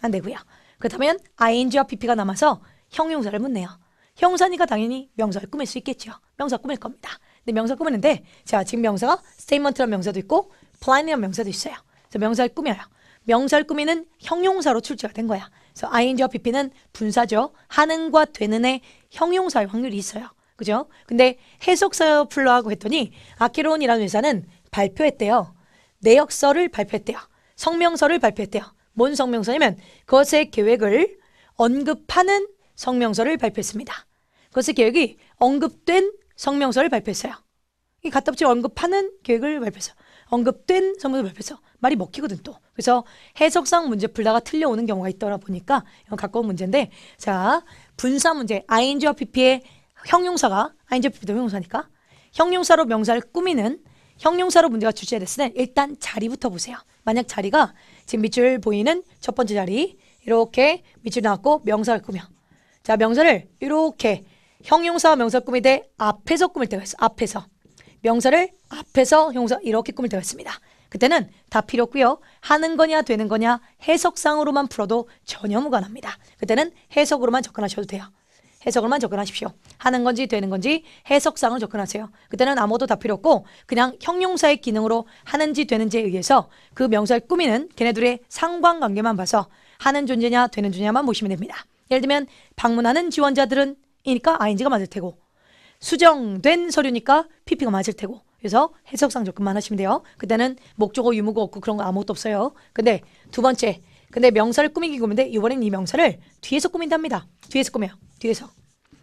안 되고요. 그렇다면 ing와 pp가 남아서 형용사를 묻네요. 형사니까 당연히 명사를 꾸밀 수 있겠죠. 명사 꾸밀 겁니다. 근데 명사 꾸미는데 자 지금 명사가 statement라는 명사도 있고 plan이라는 명사도 있어요. 그래서 명사를 꾸며요. 명사를 꾸미는 형용사로 출제가 된 거야. 그래서 ing와 pp는 분사죠. 하는과 되는의 형용사일 확률이 있어요. 그죠? 근데 해석서 풀러하고 했더니 아케론이라는 회사는 발표했대요. 내역서를 발표했대요. 성명서를 발표했대요. 뭔 성명서냐면 그것의 계획을 언급하는 성명서를 발표했습니다. 그것의 계획이 언급된 성명서를 발표했어요. 이 가깝지 언급하는 계획을 발표했어요. 언급된 선문서 발표에서 말이 먹히거든 또. 그래서 해석상 문제 풀다가 틀려오는 경우가 있더라 보니까 이건 가까운 문제인데 자 분사 문제 ing와 pp의 형용사가 ing와 pp도 형용사니까 형용사로 명사를 꾸미는 형용사로 문제가 출제됐을 때 일단 자리부터 보세요. 만약 자리가 지금 밑줄 보이는 첫 번째 자리 이렇게 밑줄 나왔고 명사를 꾸며 자 명사를 이렇게 형용사와 명사 꾸미되 앞에서 꾸밀 때가 있어 앞에서 명사를 앞에서 형사 이렇게 꾸밀 때가 있습니다. 그때는 다 필요 없고요. 하는 거냐 되는 거냐 해석상으로만 풀어도 전혀 무관합니다. 그때는 해석으로만 접근하셔도 돼요. 해석으로만 접근하십시오. 하는 건지 되는 건지 해석상을 접근하세요. 그때는 아무도 다 필요 없고 그냥 형용사의 기능으로 하는지 되는지에 의해서 그 명사를 꾸미는 걔네들의 상관관계만 봐서 하는 존재냐 되는 존재냐만 보시면 됩니다. 예를 들면 방문하는 지원자들은 이니까 i n 지가 맞을 테고 수정된 서류니까 PP가 맞을 테고 그래서 해석상 접근만 하시면 돼요. 그때는 목적어 유무가 없고 그런 거 아무것도 없어요. 근데 두 번째 근데 명사를 꾸미기 꾸는데 이번엔 이 명사를 뒤에서 꾸민답니다. 뒤에서 꾸며요. 뒤에서.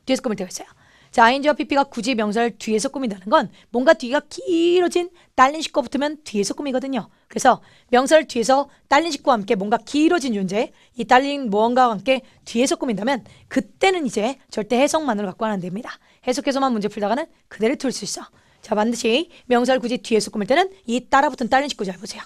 뒤에서 꾸밀 때가 있어요. 자, ING와 PP가 굳이 명사를 뒤에서 꾸민다는 건 뭔가 뒤가 길어진 딸린 식과 붙으면 뒤에서 꾸미거든요. 그래서 명사를 뒤에서 딸린 식과 함께 뭔가 길어진 존재, 이 딸린 무언가와 함께 뒤에서 꾸민다면 그때는 이제 절대 해석만으로 갖고는 안 됩니다. 해석해서만 문제 풀다가는 그대로 틀수 있어. 자, 반드시 명사를 굳이 뒤에서 꾸밀 때는 이 따라붙은 다른 식구 잘 보세요.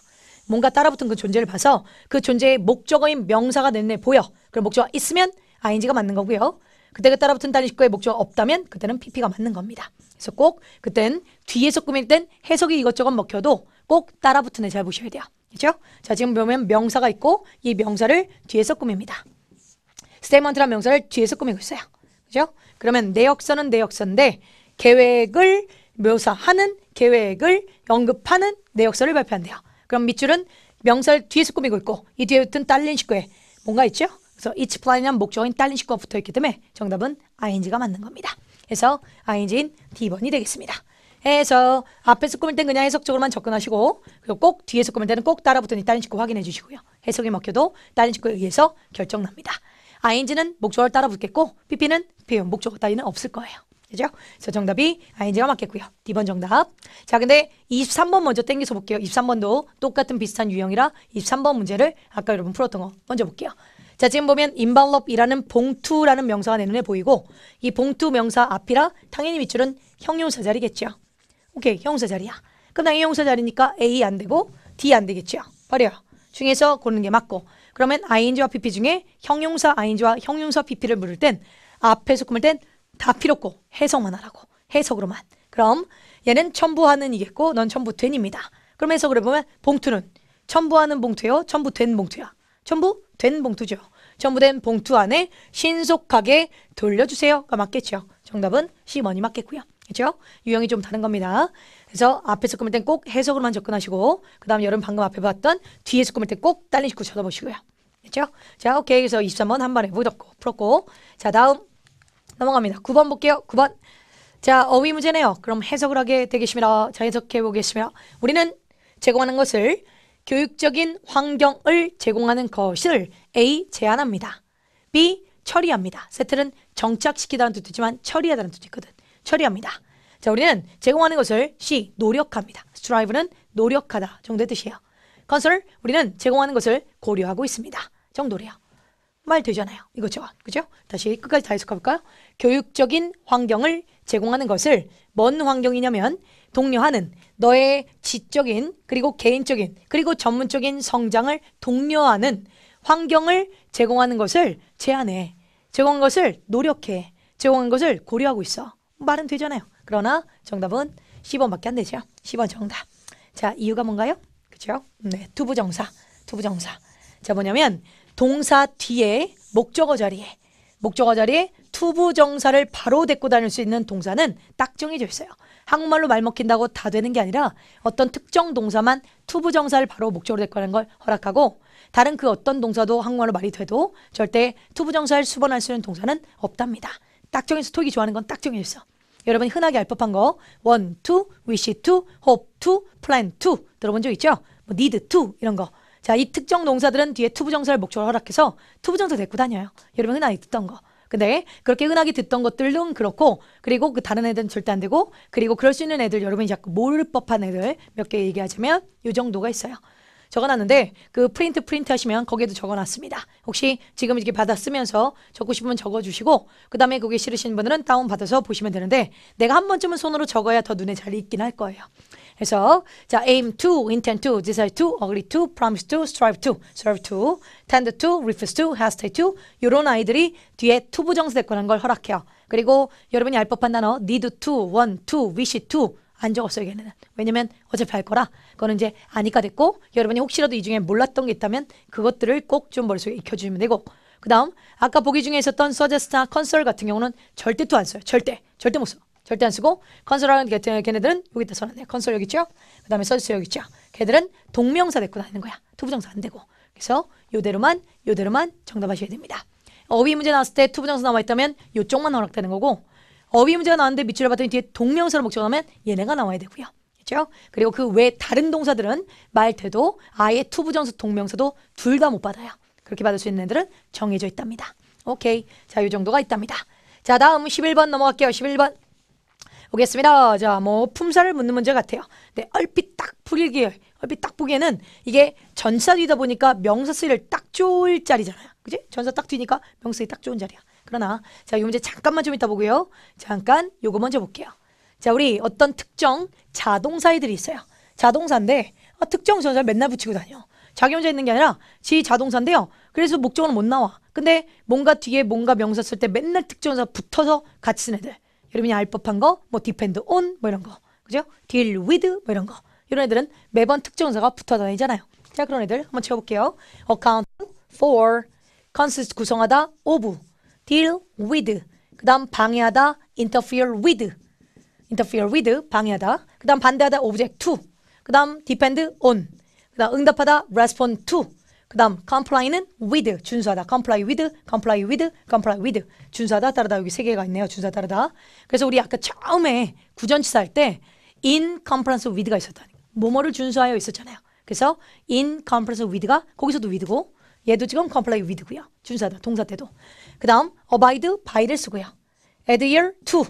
뭔가 따라붙은 그 존재를 봐서 그 존재의 목적어인 명사가 내눈 보여. 그럼 목적어 있으면 ing가 맞는 거고요. 그때그 따라붙은 단위 식구의 목적어 없다면 그때는 pp가 맞는 겁니다. 그래서 꼭 그땐 뒤에서 꾸밀 땐 해석이 이것저것 먹혀도 꼭 따라붙은 애 잘 보셔야 돼요. 그죠자 지금 보면 명사가 있고 이 명사를 뒤에서 꾸밉니다. 스테이먼트란 명사를 뒤에서 꾸미고 있어요. 그죠 그러면 내역서는 내역서인데 계획을 묘사하는 계획을 언급하는 내역서를 발표한대요. 그럼 밑줄은 명사를 뒤에서 꾸미고 있고 이 뒤에 붙은 딸린 식구에 뭔가 있죠? 그래서 each plan이란 목적어인 딸린 식구가 붙어있기 때문에 정답은 ing가 맞는 겁니다. 그래서 ing인 D번이 되겠습니다. 해서 앞에서 꾸밀 땐 그냥 해석적으로만 접근하시고 그리고 꼭 뒤에서 꾸밀 때는 꼭 따라붙은 이 딸린 식구 확인해 주시고요. 해석이 먹혀도 딸린 식구에 의해서 결정납니다. ing는 목적어를 따라 붙겠고 pp는 표현 목적어 따위는 없을 거예요. 그죠? 저 정답이 ing가 맞겠고요. D번 정답. 자, 근데 23번 먼저 땡겨서 볼게요. 23번도 똑같은 비슷한 유형이라 23번 문제를 아까 여러분 풀었던 거 먼저 볼게요. 자, 지금 보면 인발럽이라는 봉투라는 명사가 내 눈에 보이고 이 봉투 명사 앞이라 당연히 밑줄은 형용사 자리겠죠. 오케이, 형용사 자리야. 그럼 당연히 형용사 자리니까 A 안 되고 D 안 되겠죠. 버려. 중에서 고르는 게 맞고 그러면 ing와 pp 중에 형용사 ing와 형용사 pp를 물을 땐 앞에서 꾸밀 땐 다 필요 없고 해석만 하라고. 해석으로만. 그럼 얘는 첨부하는 이겠고 넌 첨부된입니다. 그럼 해석을 해보면 봉투는 첨부하는 봉투요 첨부된 봉투야. 첨부된 봉투죠. 첨부된 봉투 안에 신속하게 돌려주세요가 맞겠죠. 정답은 C번이 맞겠고요. 그렇죠? 유형이 좀 다른 겁니다. 그래서 앞에서 꾸밀 땐 꼭 해석으로만 접근하시고 그 다음 여름 방금 앞에 봤던 뒤에서 꾸밀 땐 꼭 딸린 식고 쳐다보시고요. 됐죠? 자, 오케이. 그래서 23번 한 번에 묻었고 풀었고. 자, 다음 넘어갑니다. 9번 볼게요. 9번. 자, 어휘 문제네요. 그럼 해석을 하게 되겠습니다. 자, 해석해 보겠습니다. 우리는 제공하는 것을 교육적인 환경을 제공하는 것을 A. 제한합니다. B. 처리합니다. 세트는 정착시키다는 뜻이지만 처리하다는 뜻이거든. 처리합니다. 자, 우리는 제공하는 것을 C. 노력합니다. strive는 노력하다 정도의 뜻이에요. 건설을 우리는 제공하는 것을 고려하고 있습니다. 정도래요. 말 되잖아요. 이거죠. 그죠? 다시 끝까지 다 해석해 볼까요? 교육적인 환경을 제공하는 것을 뭔 환경이냐면 독려하는 너의 지적인 그리고 개인적인 그리고 전문적인 성장을 독려하는 환경을 제공하는 것을 제안해. 제공한 것을 노력해. 제공한 것을 고려하고 있어. 말은 되잖아요. 그러나 정답은 10번밖에 안 되죠. 10번 정답. 자, 이유가 뭔가요? 그죠? 네, 투부정사, 투부정사. 자, 뭐냐면 동사 뒤에 목적어 자리에 목적어 자리에 투부정사를 바로 데리고 다닐 수 있는 동사는 딱 정해져 있어요. 한국말로 말 먹힌다고 다 되는 게 아니라 어떤 특정 동사만 투부정사를 바로 목적으로 데리고 가는 걸 허락하고 다른 그 어떤 동사도 한국말로 말이 돼도 절대 투부정사를 수반할 수 있는 동사는 없답니다. 딱 정해서 톡이 좋아하는 건딱 정해져 있어. 여러분이 흔하게 알 법한 거 원, 투, 위시 투, 호프 투, 플랜 투 들어본 적 있죠? 뭐 need to 이런 거. 자, 이 특정 동사들은 뒤에 to 부정사를 목적으로 허락해서 to 부정사 데리고 다녀요. 여러분 흔하게 듣던 거. 근데 그렇게 흔하게 듣던 것들은 그렇고 그리고 그 다른 애들은 절대 안 되고 그리고 그럴 수 있는 애들 여러분이 자꾸 모를 법한 애들 몇 개 얘기하자면 요 정도가 있어요. 적어놨는데 그 프린트 프린트 하시면 거기에도 적어놨습니다. 혹시 지금 이렇게 받아 쓰면서 적고 싶으면 적어주시고 그 다음에 그게 싫으신 분들은 다운받아서 보시면 되는데 내가 한 번쯤은 손으로 적어야 더 눈에 잘 익긴 할 거예요. 그래서 자 aim to, intend to, desire to, agree to, promise to, strive to, serve to, tend to, refuse to, hesitate to 이런 아이들이 뒤에 to 부정사 됐거나 걸 허락해요. 그리고 여러분이 알 법한 단어 need to, want to, wish to 안 적었어요 얘는 왜냐면 어차피 할 거라 그거는 이제 아니까 됐고 여러분이 혹시라도 이 중에 몰랐던 게 있다면 그것들을 꼭 좀 머릿속에 익혀주면 시 되고 그 다음 아까 보기 중에 있었던 서제스나 컨설 같은 경우는 절대 또 안 써요 절대 절대 못 써. 요 절대 안 쓰고 컨솔하는 걔네들은 여기다 써놨네. 컨설 여기 있죠? 그 다음에 서비스 여기 있죠? 걔들은 동명사 데리고 다니는 거야. 투부정사 안 되고. 그래서 요대로만 요대로만 정답하셔야 됩니다. 어휘 문제 나왔을 때 투부정사 나와 있다면 요쪽만 허락되는 거고 어휘 문제가 나왔는데 밑줄을 봤더니 뒤에 동명사로 목적하면 얘네가 나와야 되고요. 그렇죠? 그리고 그외 다른 동사들은 말태도 아예 투부정사 동명사도 둘 다 못 받아요. 그렇게 받을 수 있는 애들은 정해져 있답니다. 오케이. 자, 요 정도가 있답니다. 자, 다음 11번 넘어갈게요. 11번. 보겠습니다. 자, 뭐 품사를 묻는 문제 같아요. 근 네, 얼핏 딱 보기에 얼핏 딱 보기에는 이게 전사 뒤다 보니까 명사 쓰기를 딱 좋을 자리잖아요. 그지? 전사 딱 뒤니까 명사에 딱 좋은 자리야. 그러나 자, 이 문제 잠깐만 좀 이따 보고요. 잠깐 요거 먼저 볼게요. 자, 우리 어떤 특정 자동사애들이 있어요. 자동사인데 아, 특정 전사 맨날 붙이고 다녀. 자기 혼자 있는 게 아니라 지 자동사인데요. 그래서 목적어는 못 나와. 근데 뭔가 뒤에 뭔가 명사 쓸 때 맨날 특정사 붙어서 같이 쓰는 애들. 여러분이 알 법한 거, 뭐 depend on 뭐 이런 거, 그죠? deal with 뭐 이런 거. 이런 애들은 매번 특정 동사가 붙어 다니잖아요. 자, 그런 애들 한번 채워볼게요. account for, consist 구성하다, of, deal with, 그 다음 방해하다, interfere with, interfere with, 방해하다, 그 다음 반대하다, object to, 그 다음 depend on, 그 다음 응답하다, respond to, 그 다음 comply는 with 준수하다 comply with, comply with, comply with 준수하다 따르다 여기 세 개가 있네요 준수하다 따르다 그래서 우리 아까 처음에 구전치사 할때 in compliance with가 있었다니 뭐뭐를 준수하여 있었잖아요 그래서 in compliance with가 거기서도 with고 얘도 지금 comply with고요 준수하다 동사 때도 그 다음 abide by를 쓰고요 adhere to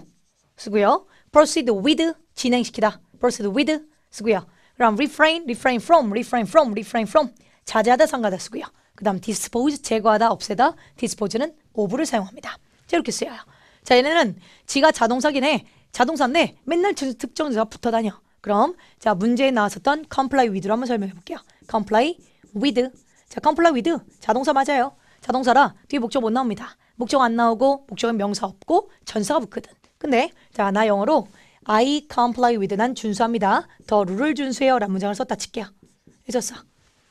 쓰고요 proceed with 진행시키다 proceed with 쓰고요 그럼 refrain, refrain from, refrain from, refrain from 자제하다 상가다 쓰고요. 그 다음 디스포즈 제거하다 없애다 디스포즈는 오브를 사용합니다. 자 이렇게 쓰여요. 자 얘네는 지가 자동사긴 해. 자동사인데 맨날 특정자 붙어 다녀. 그럼 자 문제에 나왔었던 comply with로 한번 설명해 볼게요. comply with 자 comply with 자동사 맞아요. 자동사라 뒤에 목적 못 나옵니다. 목적 안 나오고 목적은 명사 없고 전사가 붙거든. 근데 자 나 영어로 I comply with 난 준수합니다. 더 룰을 준수해요 라는 문장을 썼다 칠게요. 해줬어.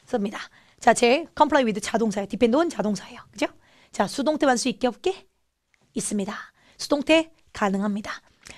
씁니다. 자, 제일 comply with 자동사예요. depend on 자동사예요. 그죠? 자, 수동태만 수 있게 없게 있습니다. 수동태 가능합니다.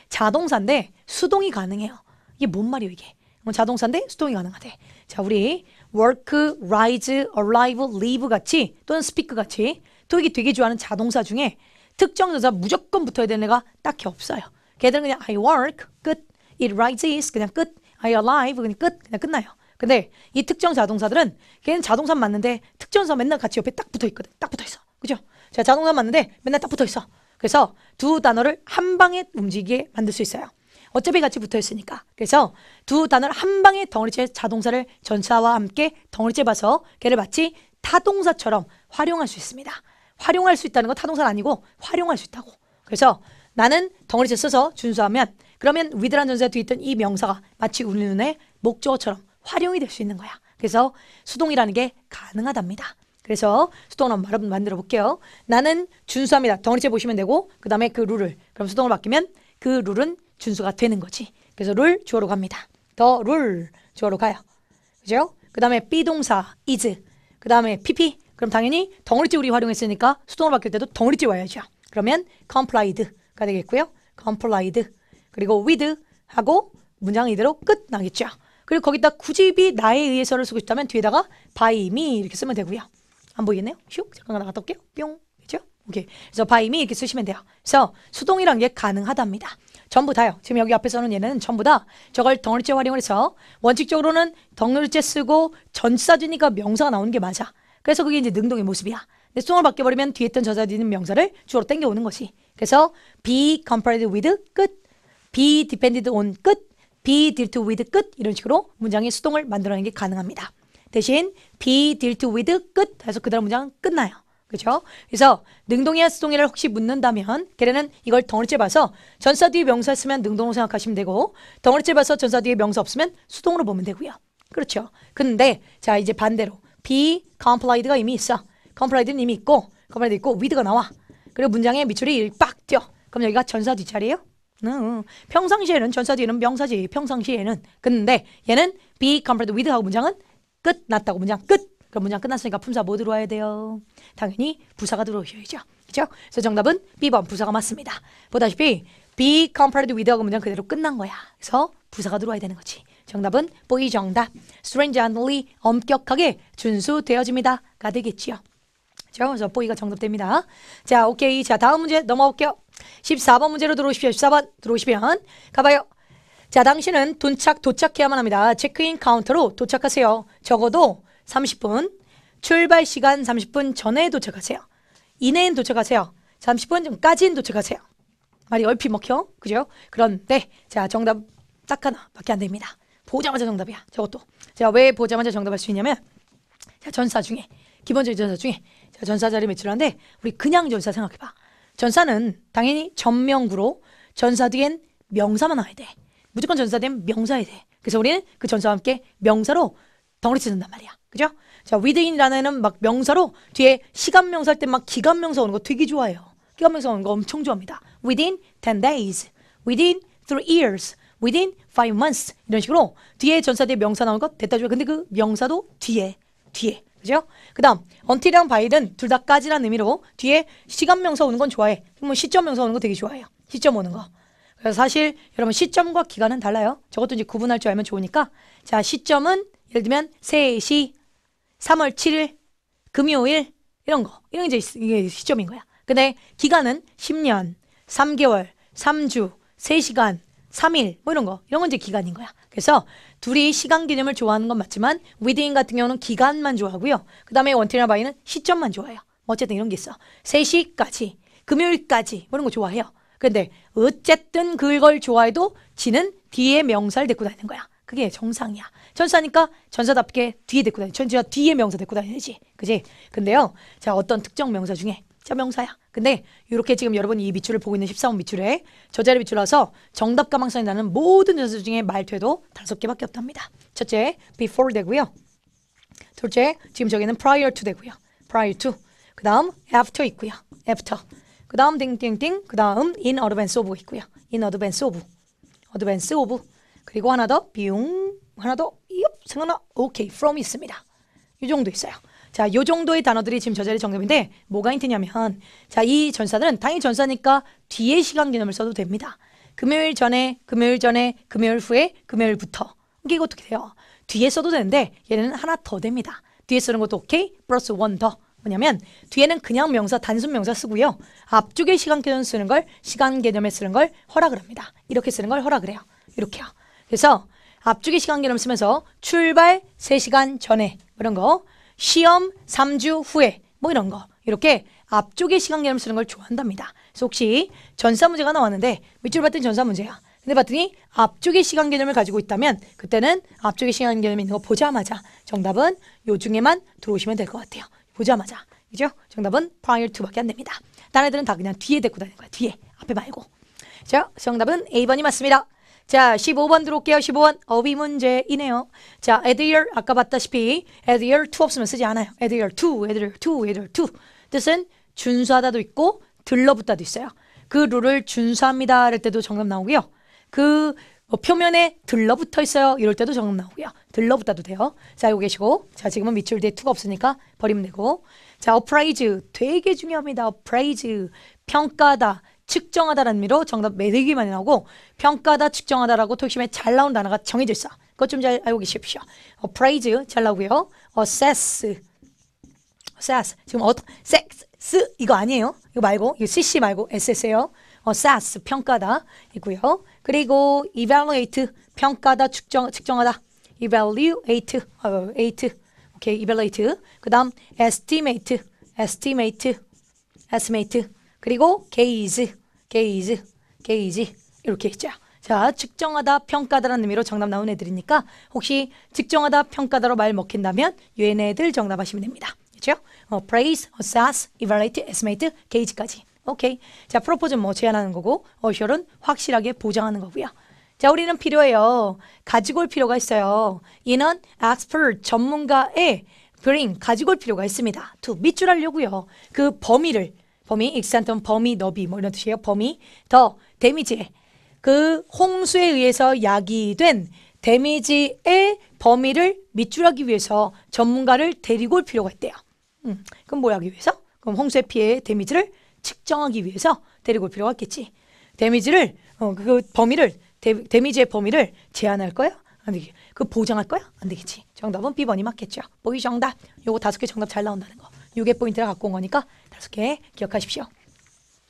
자동사인데 수동이 가능해요. 이게 뭔 말이에요, 이게? 자동사인데 수동이 가능하대. 자, 우리 work, rise, arrive, leave 같이 또는 speak 같이 토익이 되게 좋아하는 자동사 중에 특정 동사 무조건 붙어야 되는 애가 딱히 없어요. 걔들은 그냥 I work, 끝. It rises, 그냥 끝. I alive, 그냥 끝. 그냥 끝나요. 근데 이 특정 자동사들은 걔는 자동사 맞는데 특정사 맨날 같이 옆에 딱 붙어 있거든. 딱 붙어 있어. 그죠? 자, 자동사 맞는데 맨날 딱 붙어 있어. 그래서 두 단어를 한 방에 움직이게 만들 수 있어요. 어차피 같이 붙어 있으니까. 그래서 두 단어를 한 방에 덩어리째 자동사를 전사와 함께 덩어리째 봐서 걔를 마치 타동사처럼 활용할 수 있습니다. 활용할 수 있다는 건 타동사는 아니고 활용할 수 있다고. 그래서 나는 덩어리째 써서 준수하면 그러면 위드란 전사 에 뒤에 있던 이 명사가 마치 우리 눈에 목적어처럼 활용이 될 수 있는 거야. 그래서 수동이라는 게 가능하답니다. 그래서 수동을 한번 만들어 볼게요. 나는 준수합니다. 덩어리째 보시면 되고 그 다음에 그 룰을 그럼 수동을 바뀌면 그 룰은 준수가 되는 거지. 그래서 룰 주어로 갑니다. 더 룰 주어로 가요. 그죠? 그 다음에 비동사 is 그 다음에 pp 그럼 당연히 덩어리째 우리 활용했으니까 수동으로 바뀔 때도 덩어리째 와야죠. 그러면 complied가 되겠고요. complied 그리고 with 하고 문장 이대로 끝 나겠죠. 그리고 거기다 굳이 비 나에 의해서를 쓰고 싶다면 뒤에다가 by me 이렇게 쓰면 되고요. 안 보이겠네요? 슉 잠깐 나갔다 올게요. 뿅. 그죠? 오케이. 그래서 by me 이렇게 쓰시면 돼요. 그래서 수동이란 게 가능하답니다. 전부 다요. 지금 여기 앞에서는 얘는 전부 다 저걸 덩어리째 활용을 해서 원칙적으로는 덩어리째 쓰고 전사주니까 명사가 나오는 게 맞아. 그래서 그게 이제 능동의 모습이야. 근데 수동을 바뀌어버리면 뒤에 있던 저자리는 명사를 주로 땡겨오는 것이. 그래서 be compared with 끝, be depended on 끝, be dealt with 끝 이런 식으로 문장의 수동을 만들어내는 게 가능합니다. 대신 be dealt with 끝 해서 그 다음 문장은 끝나요. 그렇죠? 그래서 능동이나 수동이를 혹시 묻는다면 걔네는 이걸 덩어리째 봐서 전사 뒤에 명사 있으면 능동으로 생각하시면 되고 덩어리째 봐서 전사 뒤에 명사 없으면 수동으로 보면 되고요. 그렇죠? 근데 자 이제 반대로 be complied가 이미 있어. complied는 이미 있고 complied 있고 with가 나와. 그리고 문장의 밑줄이 빡 뛰어. 그럼 여기가 전사 뒷자리예요. 평상시에는 전사 뒤에는 명사지 평상시에는 근데 얘는 be compared with 하고 문장은 끝났다고 문장 끝 그럼 문장 끝났으니까 품사 뭐 들어와야 돼요? 당연히 부사가 들어오셔야죠 그죠? 그래서 정답은 B번 부사가 맞습니다 보다시피 be compared with 하고 문장 그대로 끝난 거야 그래서 부사가 들어와야 되는 거지 정답은 보이 정답 strangely 엄격하게 준수되어집니다가 되겠지요 그죠? 그래서 보이가 정답됩니다 자 오케이 자 다음 문제 넘어올게요 14번 문제로 들어오십시오. 14번 들어오시면 가봐요. 자, 당신은 도착, 도착해야만 합니다. 체크인 카운터로 도착하세요. 적어도 30분, 출발 시간 30분 전에 도착하세요. 이내엔 도착하세요. 30분 전까지는 도착하세요. 말이 얼핏 먹혀. 그죠? 그런데, 자, 정답 딱 하나밖에 안 됩니다. 보자마자 정답이야. 저것도. 자, 왜 보자마자 정답할 수 있냐면, 자, 전사 중에, 기본적인 전사 중에, 자, 전사 자리 매출하는데, 우리 그냥 전사 생각해봐. 전사는 당연히 전명구로 전사 뒤엔 명사만 나 와야 돼. 무조건 전사 뒤엔 명사야 해 돼. 그래서 우리는 그 전사와 함께 명사로 덩어리 치는단 말이야. 그죠? 자, 위드인이라는 애는 막 명사로 뒤에 시간명사 할때 막 기간명사 오는 거 되게 좋아해요. 기간명사 오는 거 엄청 좋아합니다. within 10 days, within 3 years, within 5 months 이런 식으로 뒤에 전사 뒤에 명사 나오는 거 됐다 줘요. 근데 그 명사도 뒤에, 뒤에 그죠? 그 다음 u n t i 이랑 by는 둘 다까지란 의미로 뒤에 시간명사 오는 건 좋아해. 그러면 시점명사 오는 거 되게 좋아해요. 시점 오는 거. 그래서 사실 여러분 시점과 기간은 달라요. 저것도 이제 구분할 줄 알면 좋으니까 자 시점은 예를 들면 3시 3월 7일 금요일 이런 거 이런 게 이제 이게 시점인 거야. 근데 기간은 10년, 3개월, 3주, 3시간, 3일 뭐 이런 거 이런 건 이제 기간인 거야. 그래서 둘이 시간 개념을 좋아하는 건 맞지만 위드인 같은 경우는 기간만 좋아하고요. 그 다음에 원티나 바이는 시점만 좋아해요. 뭐 어쨌든 이런 게 있어. 3시까지, 금요일까지 뭐 이런 거 좋아해요. 근데 어쨌든 그걸 좋아해도 지는 뒤에 명사를 데리고 다니는 거야. 그게 정상이야. 전사니까 전사답게 뒤에 데리고 다니. 전지야 뒤에 명사 데리고 다니지. 그지? 근데요. 자, 어떤 특정 명사 중에 저명사야. 근데 이렇게 지금 여러분이 이 밑줄을 보고 있는 14원 밑줄에 저자리 밑줄와서 정답 가망성이 나는 모든 연습 중에 말퇴도 다섯 개밖에 없답니다. 첫째, before 되고요. 둘째, 지금 저기는 prior to 되고요. prior to. 그 다음 after 있고요. after. 그 다음 띵띵띵. 그 다음 in advance of 있고요. in advance of. advance of. 그리고 하나 더 비용 하나 더 엽, 생각나 오케이 okay, from 있습니다. 이 정도 있어요. 자, 요 정도의 단어들이 지금 저자리 정답인데 뭐가 힌트냐면 자, 이 전사들은 당연히 전사니까 뒤에 시간 개념을 써도 됩니다. 금요일 전에, 금요일 전에, 금요일 후에, 금요일부터. 이게 어떻게 돼요? 뒤에 써도 되는데 얘는 하나 더 됩니다. 뒤에 쓰는 것도 오케이, 플러스 원 더. 뭐냐면 뒤에는 그냥 명사, 단순 명사 쓰고요. 앞쪽에 시간 개념 쓰는 걸 시간 개념에 쓰는 걸 허락을 합니다. 이렇게 쓰는 걸 허락을 해요. 이렇게요. 그래서 앞쪽에 시간 개념 쓰면서 출발 3시간 전에 이런 거 시험 3주 후에 뭐 이런 거 이렇게 앞쪽에 시간 개념 쓰는 걸 좋아한답니다. 그래서 혹시 전사 문제가 나왔는데 밑줄 봤더니 전사 문제야. 근데 봤더니 앞쪽에 시간 개념을 가지고 있다면 그때는 앞쪽에 시간 개념이 있는 거 보자마자 정답은 요 중에만 들어오시면 될 것 같아요. 보자마자. 그죠? 정답은 prior to밖에 안 됩니다. 다른 애들은 다 그냥 뒤에 데리고 다니는 거야. 뒤에. 앞에 말고. 자, 정답은 A번이 맞습니다. 자, 15번 들어올게요. 15번 어휘 문제이네요. 자, adhere 아까 봤다시피 adhere to 없으면 쓰지 않아요. adhere to, adhere to, adhere to 뜻은 준수하다도 있고 들러붙다도 있어요. 그 룰을 준수합니다. 이럴 때도 정답 나오고요. 그 뭐 표면에 들러붙어 있어요. 이럴 때도 정답 나오고요. 들러붙다도 돼요. 자, 알고 계시고. 자, 지금은 밑줄 뒤에 to가 없으니까 버리면 되고. 자, appraise 되게 중요합니다. appraise 평가다. 측정하다라는 의미로 정답 매대기많이 나오고 평가다 측정하다라고 토익심에 잘 나온 단어가 정해져 있어. 그것 좀 잘 알고 계십시오. appraise 어, 잘 나오고요. 어, assess assess 지금 어 sex 이거 아니에요. 이거 말고 이거 cc 말고 ss예요. 어, assess 평가다 이고요 그리고 evaluate 평가다 측정 측정하다. evaluate 어, ate 오케이 evaluate 그다음 estimate estimate estimate 그리고 gaze 게이즈, 게이지 이렇게 했죠. 자, 측정하다, 평가다라는 의미로 정답 나온 애들이니까 혹시 측정하다, 평가다로 말 먹힌다면 얘네들 정답하시면 됩니다. 그렇죠? 어, praise, assess, evaluate, estimate, g a u 까지 오케이. 자, p r o p 는뭐 제안하는 거고 a s s 확실하게 보장하는 거고요. 자, 우리는 필요해요. 가지고 올 필요가 있어요. 이는 expert, 전문가의 bring, 가지고 올 필요가 있습니다. to, 밑줄 하려고요. 그 범위를 범위, 익산톤 범위 너비 뭐 이런 뜻이에요. 범위 더 데미지 그 홍수에 의해서 야기된 데미지의 범위를 밑줄하기 위해서 전문가를 데리고 올 필요가 있대요. 음, 그럼 뭐 하기 위해서? 그럼 홍수의 피해의 데미지를 측정하기 위해서 데리고 올 필요가 있겠지. 데미지를 어, 그 범위를 데, 미지의 범위를 제한할 거야? 안 되겠지. 그 보장할 거야? 안 되겠지. 정답은 B번이 맞겠죠. 보이 정답. 요거 다섯 개 정답 잘 나온다는 거. 요게 포인트를 갖고 온 거니까 다섯 개 기억하십시오.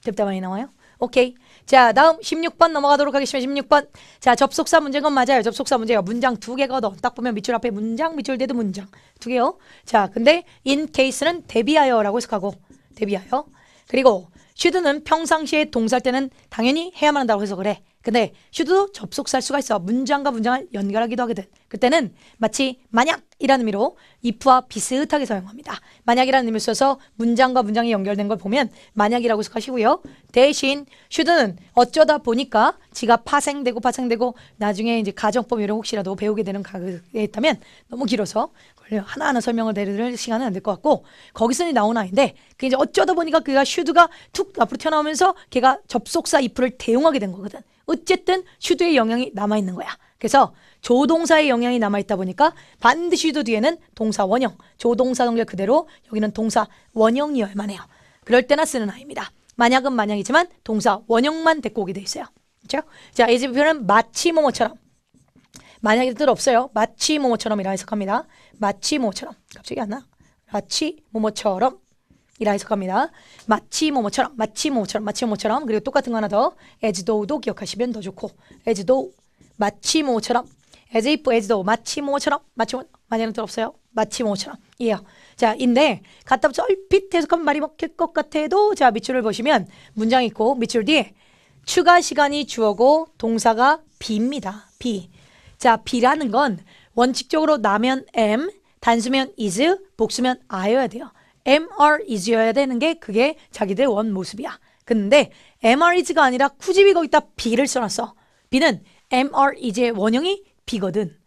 답답 많이 나와요? 오케이. 자, 다음 16번 넘어가도록 하겠습니다. 16번. 자, 접속사 문제인 건 맞아요. 접속사 문제가 문장 두 개거든. 딱 보면 밑줄 앞에 문장, 밑줄 뒤에도 문장. 두 개요. 자, 근데 in case는 대비하여라고 해석하고 대비하여. 그리고 should는 평상시에 동사일 때는 당연히 해야만 한다고 해석을 해. 근데 슈드도 접속사할 수가 있어. 문장과 문장을 연결하기도 하게 된. 그때는 마치 만약이라는 의미로 if와 비슷하게 사용합니다. 만약이라는 의미를 써서 문장과 문장이 연결된 걸 보면 만약이라고 생각하시고요. 대신 슈드는 어쩌다 보니까 지가 파생되고 파생되고 나중에 이제 가정법 이런 혹시라도 배우게 되는 가격에 있다면 너무 길어서 하나하나 설명을 내릴 시간은 안 될 것 같고 거기서 는 나온 아이인데 그 이제 어쩌다 보니까 그가 슈드가 툭 앞으로 튀어나오면서 걔가 접속사 if를 대용하게 된 거거든. 어쨌든 슈드의 영향이 남아있는 거야. 그래서 조동사의 영향이 남아있다 보니까 반드시 슈드 뒤에는 동사 원형, 조동사 동결 그대로 여기는 동사 원형이어야만 해요. 그럴 때나 쓰는 아입니다. 만약은 만약이지만 동사 원형만 데리고 오게 돼 있어요. 그렇죠? 자, 이 지표는 마치 모모처럼 만약에 뜻 없어요. 마치 모모처럼이라 해석합니다. 마치 모모처럼. 갑자기 안 나? 마치 모모처럼. 이라 해석합니다. 마치 뭐뭐처럼, 마치 뭐뭐처럼, 마치 뭐뭐처럼 그리고 똑같은 거 하나 더 as though도 기억하시면 더 좋고 as though, 마치 뭐처럼 as if, as though, 마치 뭐처럼 마치 뭐, 만약에 들었어요? 마치 뭐처럼 이에요. 자, 인데 갖다 붙여 얼핏 해석하면 말이 먹힐 것 같아도 자, 밑줄을 보시면 문장 있고 밑줄 뒤에 추가 시간이 주어고 동사가 비입니다. 비. 자, 비라는 건 원칙적으로 나면 am, 단수면 is, 복수면 a여야 돼요. MR 이 s 여야 되는 게 그게 자기들 원 모습이야. 근데 MR 이 s 가 아니라 굳집이 거기다 B를 써놨어. B는 MR 이 s 의 원형이 B거든.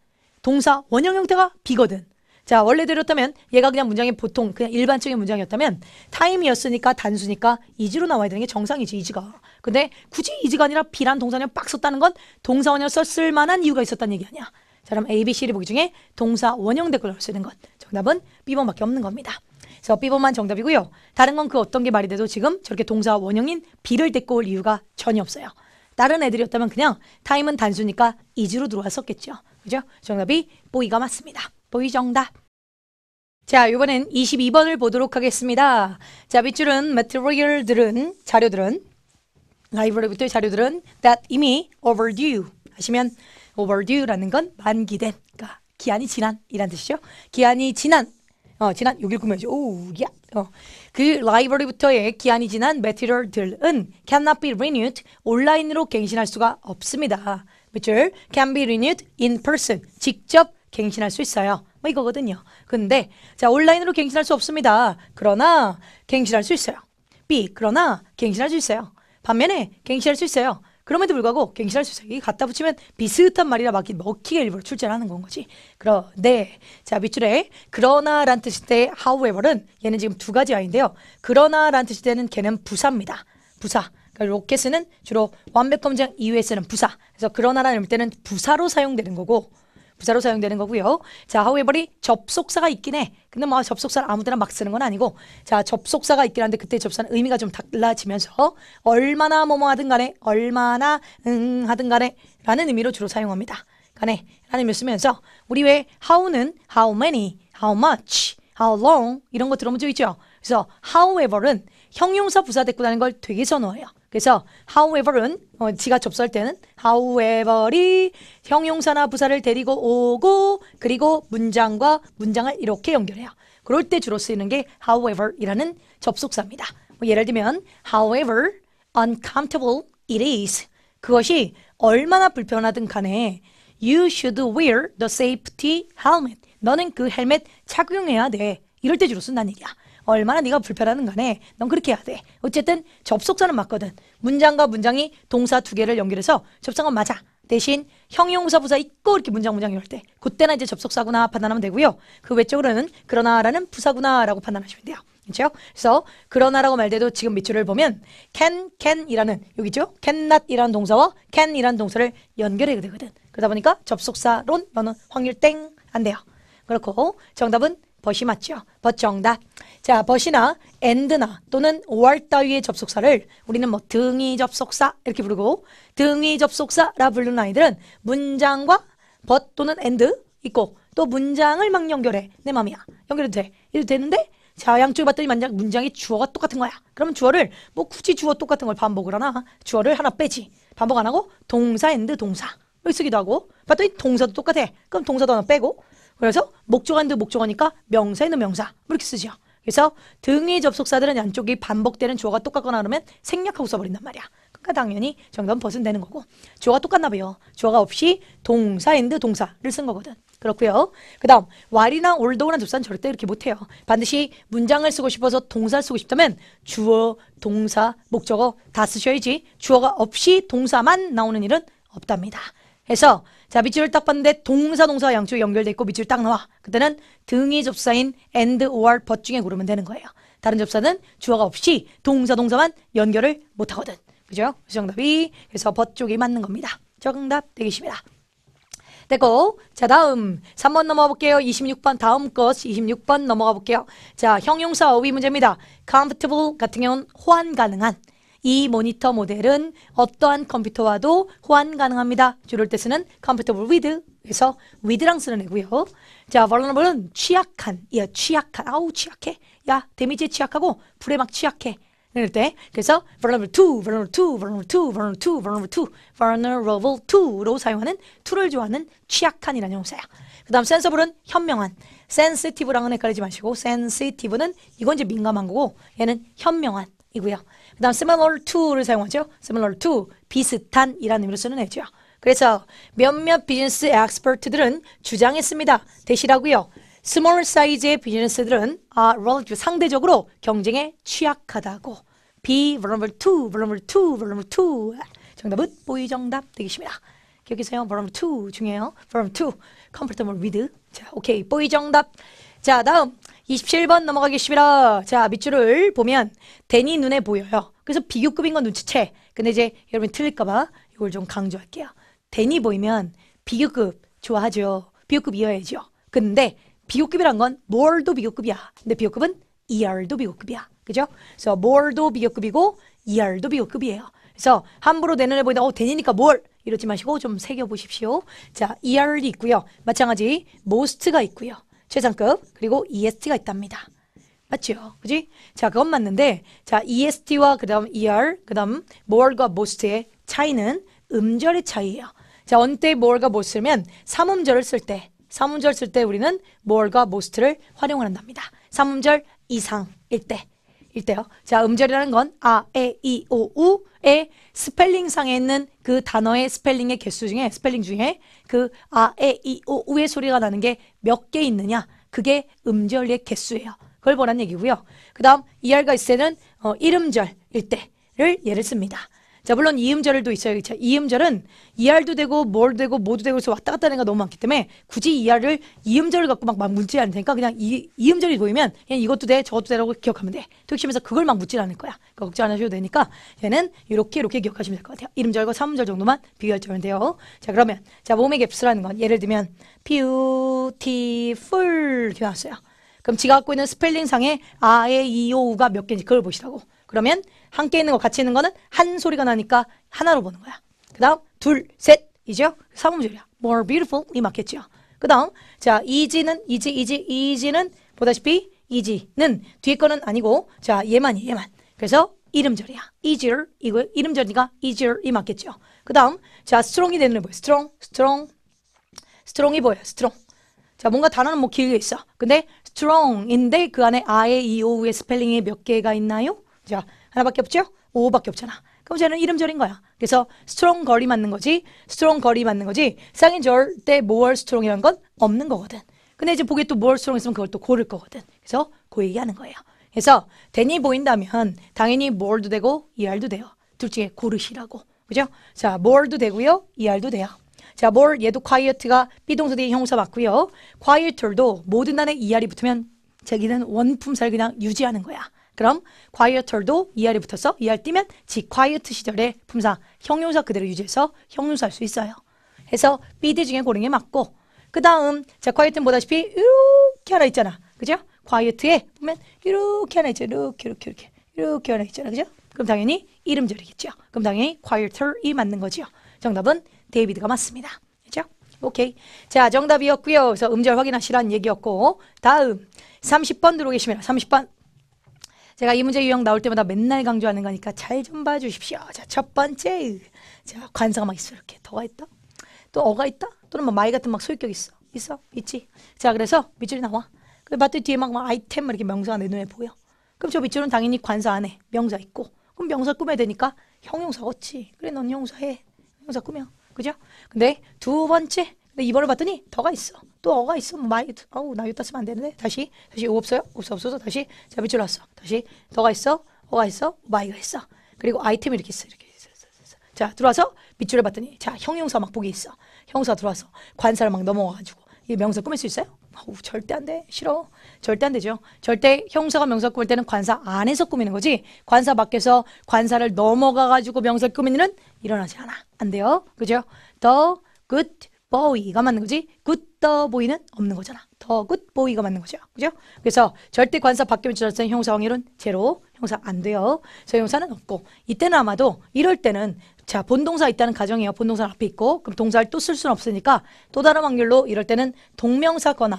동사 원형 형태가 B거든. 자 원래대로였다면 얘가 그냥 문장이 보통 그냥 일반적인 문장이었다면 타임이었으니까 단수니까 이지로 나와야 되는 게 정상이지 이지가 근데 굳이 이지가 아니라 비란 동사원형 빡 썼다는 건 동사 원형 썼을 만한 이유가 있었다는 얘기 아니야 자 그럼 A, B, C를 보기 중에 동사 원형 댓글로 쓰는 것. 정답은 B번밖에 없는 겁니다 그래서 B번만 정답이고요. 다른 건 그 어떤 게 말이 돼도 지금 저렇게 동사 원형인 B를 데리고 올 이유가 전혀 없어요. 다른 애들이었다면 그냥 타임은 단수니까 이즈로 들어왔었겠죠. 그죠? 정답이 보이가 맞습니다. 보이 정답. 자, 이번엔 22번을 보도록 하겠습니다. 자, 밑줄은 material들은 자료들은 라이브러리부터의 자료들은 that 이미 overdue 하시면 overdue라는 건 만기된 그러니까 기한이 지난 이란 뜻이죠. 기한이 지난 어, 지난 6일 구매죠. 오, 야. 어. 그 라이벌리부터의 기한이 지난 매티럴들은 cannot be renewed 온라인으로 갱신할 수가 없습니다. w h can be renewed in person 직접 갱신할 수 있어요. 뭐 이거거든요. 근데 자 온라인으로 갱신할 수 없습니다. 그러나 갱신할 수 있어요. B 그러나 갱신할 수 있어요. 반면에 갱신할 수 있어요. 그럼에도 불구하고 갱신할 수색이 갖다 붙이면 비슷한 말이라 막 먹히게 일부러 출제를 하는 건 거지. 그런데 자 밑줄에 그러나란 뜻일 때 however은 얘는 지금 두 가지 아인데요. 그러나란 뜻일 때는 걔는 부사입니다. 부사. 그러니까 로켓은 주로 완벽 검증 이외에 쓰는 부사. 그래서 그러나라는 때는 부사로 사용되는 거고 부사로 사용되는 거고요. 자, however이 접속사가 있긴 해. 근데 뭐 접속사를 아무데나 막 쓰는 건 아니고 자, 접속사가 있긴 한데 그때 접속사는 의미가 좀 달라지면서 얼마나 뭐뭐 하든 간에 얼마나 응 하든 간에 라는 의미로 주로 사용합니다. 간에 라는 의미를 쓰면서 우리 왜 how는 how many, how much, how long 이런 거 들어본 적 있죠? 그래서 however은 형용사 부사 대꾸다는걸 되게 선호해요. 그래서 however은 어, 지가 접수할 때는 however이 형용사나 부사를 데리고 오고 그리고 문장과 문장을 이렇게 연결해요. 그럴 때 주로 쓰이는 게 however이라는 접속사입니다. 뭐 예를 들면 however uncomfortable it is 그것이 얼마나 불편하든 간에 you should wear the safety helmet 너는 그 헬멧 착용해야 돼. 이럴 때 주로 쓴다는 얘기야. 얼마나 네가 불편하는 간에 넌 그렇게 해야 돼. 어쨌든 접속사는 맞거든. 문장과 문장이 동사 두 개를 연결해서 접속은 맞아. 대신 형용사 부사 있고 이렇게 문장 문장 이럴 때 그때나 이제 접속사구나 판단하면 되고요. 그 외적으로는 그러나라는 부사구나라고 판단하시면 돼요. 그렇죠? 그래서 그러나라고 말돼도 지금 밑줄을 보면 can can이라는 여기죠? cannot이라는 동사와 can이라는 동사를 연결해야 되거든. 그러다 보니까 접속사론 너는 확률 땡 안 돼요. 그렇고 정답은 벗이 맞죠? 벗 정답. 자, 벗이나 엔드나 또는 or 따위의 접속사를 우리는 뭐등위 접속사 이렇게 부르고 등위 접속사라 부르는 아이들은 문장과 벗 또는 엔드 있고 또 문장을 막 연결해. 내 맘이야. 연결해도 돼. 이래도 되는데 자, 양쪽을 봤더니 만약 문장이 주어가 똑같은 거야. 그러면 주어를 뭐 굳이 주어 똑같은 걸 반복을 하나 주어를 하나 빼지. 반복 안 하고 동사 엔드 동사. 쓰기도 하고 봤더니 동사도 똑같아. 그럼 동사도 하나 빼고 그래서 목적한인데 목적어니까 명사에는 명사 뭐 이렇게 쓰죠. 그래서 등의 접속사들은 양쪽이 반복되는 주어가 똑같거나 그러면 생략하고 써버린단 말이야. 그러니까 당연히 정답은 벗은되는 거고 주어가 똑같나 봐요. 주어가 없이 동사인드 동사를 쓴 거거든. 그렇고요. 그 다음 why나 although나 접사는 절대 이렇게 못해요. 반드시 문장을 쓰고 싶어서 동사를 쓰고 싶다면 주어, 동사, 목적어 다 쓰셔야지 주어가 없이 동사만 나오는 일은 없답니다. 해서 자 밑줄을 딱 봤는데 동사 동사 양쪽이 연결돼 있고 밑줄 딱 나와. 그때는 등이 접사인 and or but 중에 고르면 되는 거예요. 다른 접사는 주어가 없이 동사 동사만 연결을 못 하거든. 그죠? 정답이 그래서 but 쪽이 맞는 겁니다. 정답 되겠습니다. 됐고 자 다음 3번 넘어가 볼게요. 26번 다음 것 26번 넘어가 볼게요. 자 형용사 어휘 문제입니다. comfortable 같은 경우는 호환 가능한 이 모니터 모델은 어떠한 컴퓨터와도 호환 가능합니다. 줄을 때 쓰는 comfortable with 에서 with랑 쓰는 애고요. 자, vulnerable은 취약한, 야 취약한, 아우 취약해, 야 데미지에 취약하고 불에 막 취약해. 이럴 때 그래서 vulnerable to, vulnerable to, vulnerable to, vulnerable to, vulnerable to, vulnerable to로 사용하는 to를 좋아하는 취약한이라는 용사야. 그 다음 sensible은 현명한, sensitive랑은 헷갈리지 마시고 sensitive는 이건 이제 민감한 거고 얘는 현명한 이고요. 그 다음 similar to를 사용하죠. similar to, 비슷한이라는 의미로 쓰는 애죠. 그래서 몇몇 비즈니스 엑스퍼트들은 주장했습니다. 대시라고요. small s i z e 의 비즈니스들은 아, relative, 상대적으로 경쟁에 취약하다고. be vulnerable to, vulnerable to, vulnerable to. 정답은 보이 정답 되겠습니다. 기억해주세요. vulnerable to 중요해요. vulnerable to, comfortable with. 자, 오케이. 보이 정답. 자, 다음 27번 넘어가겠습니다. 자, 밑줄을 보면 대니 눈에 보여요. 그래서 비교급인 건 눈치채. 근데 이제 여러분 틀릴까봐 이걸 좀 강조할게요. 대니 보이면 비교급 좋아하죠. 비교급 이어야죠. 근데 비교급이란 건뭘도 비교급이야. 근데 비교급은 er도 비교급이야. 그죠? 그래서 뭘도 비교급이고 er도 비교급이에요. 그래서 함부로 내 눈에 보이다 어 대니니까 뭘 이러지 마시고 좀 새겨보십시오. 자, e r 이 있고요. 마찬가지 most가 있고요. 최상급 그리고 EST가 있답니다. 맞죠? 그지? 자 그건 맞는데 자 EST와 그 다음 ER 그 다음 more과 most의 차이는 음절의 차이예요. 자 언때 more가 most면 삼음절을 쓸때 삼음절 쓸 때 우리는 more과 most를 활용을 한답니다. 삼음절 이상일 때 일대요. 자, 음절이라는 건 아, 에, 이, 오, 우의 스펠링상에 있는 그 단어의 스펠링의 개수 중에 스펠링 중에 그 아, 에, 이, 오, 우의 소리가 나는 게 몇 개 있느냐. 그게 음절의 개수예요. 그걸 보란 얘기고요. 그 다음 이알과 있세는 어, 이름절일 때를 예를 씁니다. 자 물론 이음절도 있어요. 자, 이음절은 이알도 되고 뭘 되고 모두 되고 해서 왔다 갔다 하는 게 너무 많기 때문에 굳이 이알을 이음절을 갖고 막, 막 묻지 않을 테니까 그냥 이, 이음절이 보이면 그냥 이것도 돼 저것도 되라고 기억하면 돼. 특심에서 그걸 막 묻지 않을 거야. 그러니까 걱정 안 하셔도 되니까 얘는 이렇게 이렇게 기억하시면 될 것 같아요. 이음절과 삼음절 정도만 비교할줄면 돼요. 자 그러면 자 몸의 갭스라는 건 예를 들면 beautiful 이렇게 나왔어요. 그럼 지가 갖고 있는 스펠링상에 아에 이오우가 몇 개인지 그걸 보시라고. 그러면 함께 있는 거 같이 있는 거는 한 소리가 나니까 하나로 보는 거야. 그 다음 둘, 셋이죠. 사무절이야 More beautiful이 맞겠죠. 그 다음 자 이지는 이지 이지 이지는 보다시피 이지는 뒤에 거는 아니고 자 얘만이 얘만. 그래서 이름절이야. 이 a s 이거 이름절이니까 e a s 이 맞겠죠. 그 다음 자스트롱이 되는 뭐예요? 스트롱 스트롱 s t r 이 뭐예요? s t r 자 뭔가 단어는 뭐 길게 있어. 근데 strong인데 그 안에 i, e, o, u의 스펠링이 몇 개가 있나요? 자 하나밖에 없죠? 5밖에 없잖아. 그럼 쟤는 이름절인 거야. 그래서 strong 걸이 맞는 거지. strong 걸이 맞는 거지. 쌍인 절때 more strong이란 건 없는 거거든. 근데 이제 보기에 또 more strong 있으면 그걸 또 고를 거거든. 그래서 고 그 얘기하는 거예요. 그래서 대니 보인다면 당연히 more도 되고 er도 돼요. 둘 중에 고르시라고. 그죠? 자, more도 되고요. er도 돼요. 자, more 얘도 quiet가 비동사 뒤에 형사 맞고요. quieter도 모든 단에 er이 붙으면 자기는 원품 살 그냥 유지하는 거야. 그럼 q u i e t e r 도 er이 붙어서 er 띄면 지 quiet 시절에 품사 형용사 그대로 유지해서 형용사 할 수 있어요. 해서 BD 중에 고른 게 맞고 그 다음 자 quiet는 보다시피 이렇게 하나 있잖아. 그죠? quiet에 보면 이렇게 하나 있잖아 이렇게 이렇게 이렇게 이렇게 하나 있잖아. 그죠? 그럼 당연히 이름절이겠죠. 그럼 당연히 quieter이 맞는 거지요. 정답은 데이비드가 맞습니다. 그죠? 오케이. 자, 정답이었고요. 그래서 음절 확인하시라는 얘기였고 다음 30번 들어오겠습니다. 30번. 제가 이 문제 유형 나올 때마다 맨날 강조하는 거니까 잘 좀 봐주십시오. 자, 첫 번째. 자, 관사가 막 있어. 이렇게 더가 있다. 또 어가 있다. 또는 뭐 마이 같은 막 소유격 있어. 있어? 있지? 자, 그래서 밑줄이 나와. 그래 봤더니 뒤에 막, 막 아이템 이렇게 명사가 내 눈에 보여. 그럼 저 밑줄은 당연히 관사 안에 명사 있고. 그럼 명사 꾸며야 되니까 형용사 어찌. 그래, 넌 형용사 해. 형용사 꾸며. 그죠? 근데 두 번째. 근데 이번을 봤더니 더가 있어. 또 어가 있어. 마이 어우나 요따 쓰면 안 되는데 다시 다시 오 없어요? 없어 없어서 다시 자 밑줄 왔어 다시 더가 있어. 어가 있어. 마이가 뭐 있어. 그리고 아이템이 이렇게 있어. 이렇게 있어. 있어, 있어. 자 들어와서 밑줄을 봤더니 자 형용사 막 보기 있어. 형사 들어와서 관사를 막 넘어가가지고 이게 명사 꾸밀 수 있어요? 어우 절대 안 돼. 싫어. 절대 안 되죠. 절대 형사가 명사 꾸밀 때는 관사 안에서 꾸미는 거지. 관사 밖에서 관사를 넘어가 가지고 명사 꾸미는 일어나지 않아. 안 돼요. 그죠? 더 g b o 가 맞는 거지 굿더 보이는 없는 거잖아. 더굿 보이가 맞는 거죠. 그죠? 그래서 절대 관사 바뀌면 절는 형사 확률은 제로. 형사 안 돼요. 저 형사는 없고 이때는 아마도 이럴 때는 자 본동사 있다는 가정이에요. 본동사 앞에 있고 그럼 동사를 또 쓸 수는 없으니까 또 다른 확률로 이럴 때는 동명사거나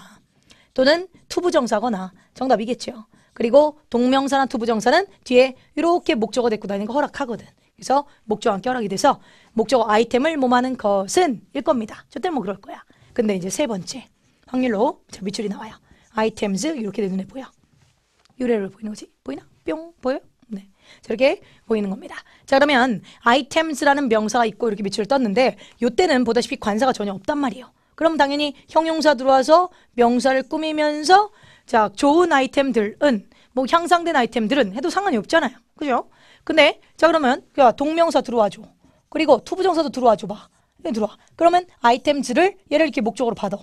또는 투부정사거나 정답이겠죠. 그리고 동명사나 투부정사는 뒤에 이렇게 목적어 데리고 다니는 거 허락하거든. 그래서 목적어 함께 허락이 돼서 목적어 아이템을 모하는 것은 일 겁니다. 저때뭐 그럴 거야. 근데 이제 세 번째 확률로 저 밑줄이 나와요. 아이템즈 이렇게 내 눈에 보여. 유래를 보이는 거지? 보이나? 뿅 보여? 네. 저렇게 보이는 겁니다. 자 그러면 아이템즈라는 명사가 있고 이렇게 밑줄을 떴는데 요때는 보다시피 관사가 전혀 없단 말이에요. 그럼 당연히 형용사 들어와서 명사를 꾸미면서 자 좋은 아이템들은 뭐 향상된 아이템들은 해도 상관이 없잖아요. 그죠? 근데 자 그러면 야 동명사 들어와줘. 그리고 투부정사도 들어와 줘봐. 네, 들어와. 그러면 아이템들을 얘를 이렇게 목적으로 받아.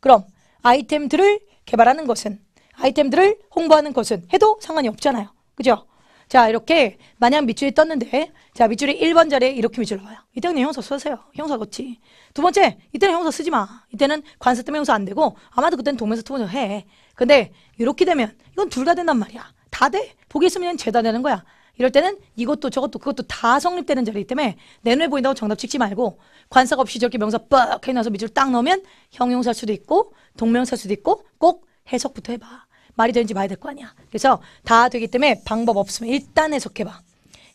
그럼 아이템들을 개발하는 것은 아이템들을 홍보하는 것은 해도 상관이 없잖아요. 그죠? 자 이렇게 만약 밑줄이 떴는데 자 밑줄이 1번 자리에 이렇게 밑줄을 와요 이때는 형사 쓰세요. 형사 걷지. 두 번째 이때는 형사 쓰지 마. 이때는 관세 때문에 형사 안 되고 아마도 그때는 동명사 투부정 해. 근데 이렇게 되면 이건 둘 다 된단 말이야. 다 돼. 보기 있으면 죄다 되는 거야. 이럴 때는 이것도 저것도 그것도 다 성립되는 자리이기 때문에 내 눈에 보인다고 정답 찍지 말고 관사가 없이 저렇게 명사 빡 해놔서 밑줄딱 넣으면 형용사 수도 있고 동명사 수도 있고 꼭 해석부터 해봐. 말이 되는지 봐야 될 거 아니야. 그래서 다 되기 때문에 방법 없으면 일단 해석해봐.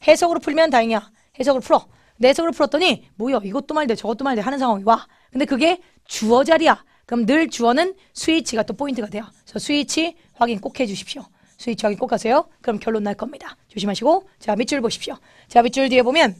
해석으로 풀면 다행이야. 해석으로 풀어. 내 해석으로 풀었더니 뭐야 이것도 말돼 저것도 말돼 하는 상황이 와. 근데 그게 주어 자리야. 그럼 늘 주어는 스위치가 또 포인트가 돼요. 그래서 스위치 확인 꼭 해주십시오. 스위치 확인 꼭 하세요. 그럼 결론 날 겁니다. 조심하시고 자 밑줄 보십시오. 자 밑줄 뒤에 보면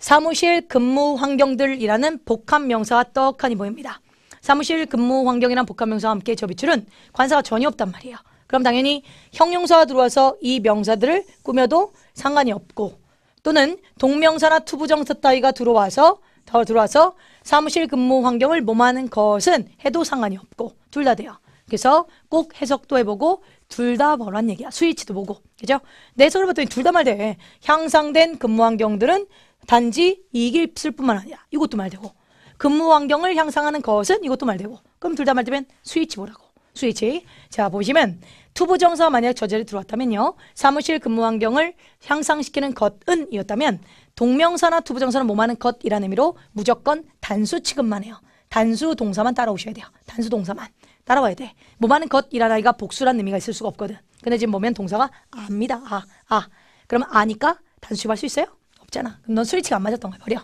사무실 근무 환경들이라는 복합 명사와 떡하니 보입니다. 사무실 근무 환경이란 복합 명사와 함께 저 밑줄은 관사가 전혀 없단 말이에요. 그럼 당연히 형용사가 들어와서 이 명사들을 꾸며도 상관이 없고 또는 동명사나 투부정사 따위가 들어와서 더 들어와서 사무실 근무 환경을 모하는 것은 해도 상관이 없고 둘 다 돼요. 그래서 꼭 해석도 해보고 둘다 벌한 얘기야. 스위치도 보고. 그죠? 내 손을 봤더니 둘 다 말돼. 향상된 근무 환경들은 단지 이길 뿐만 아니라 이것도 말되고 근무 환경을 향상하는 것은 이것도 말되고 그럼 둘 다 말되면 스위치 보라고. 스위치. 자, 보시면 투부정서 만약 저절리 들어왔다면요. 사무실 근무 환경을 향상시키는 것은 이었다면 동명사나 투부정서는 뭐하는 것이라는 의미로 무조건 단수 취급만 해요. 단수 동사만 따라오셔야 돼요. 단수 동사만. 따라와야 돼. 뭐 많은 것이라는 아이가 복수라는 의미가 있을 수가 없거든. 근데 지금 보면 동사가 압니다. 아, 아. 그러면 아니까 단수입할 수 있어요? 없잖아. 그럼 넌 스위치가 안 맞았던 거야. 버려.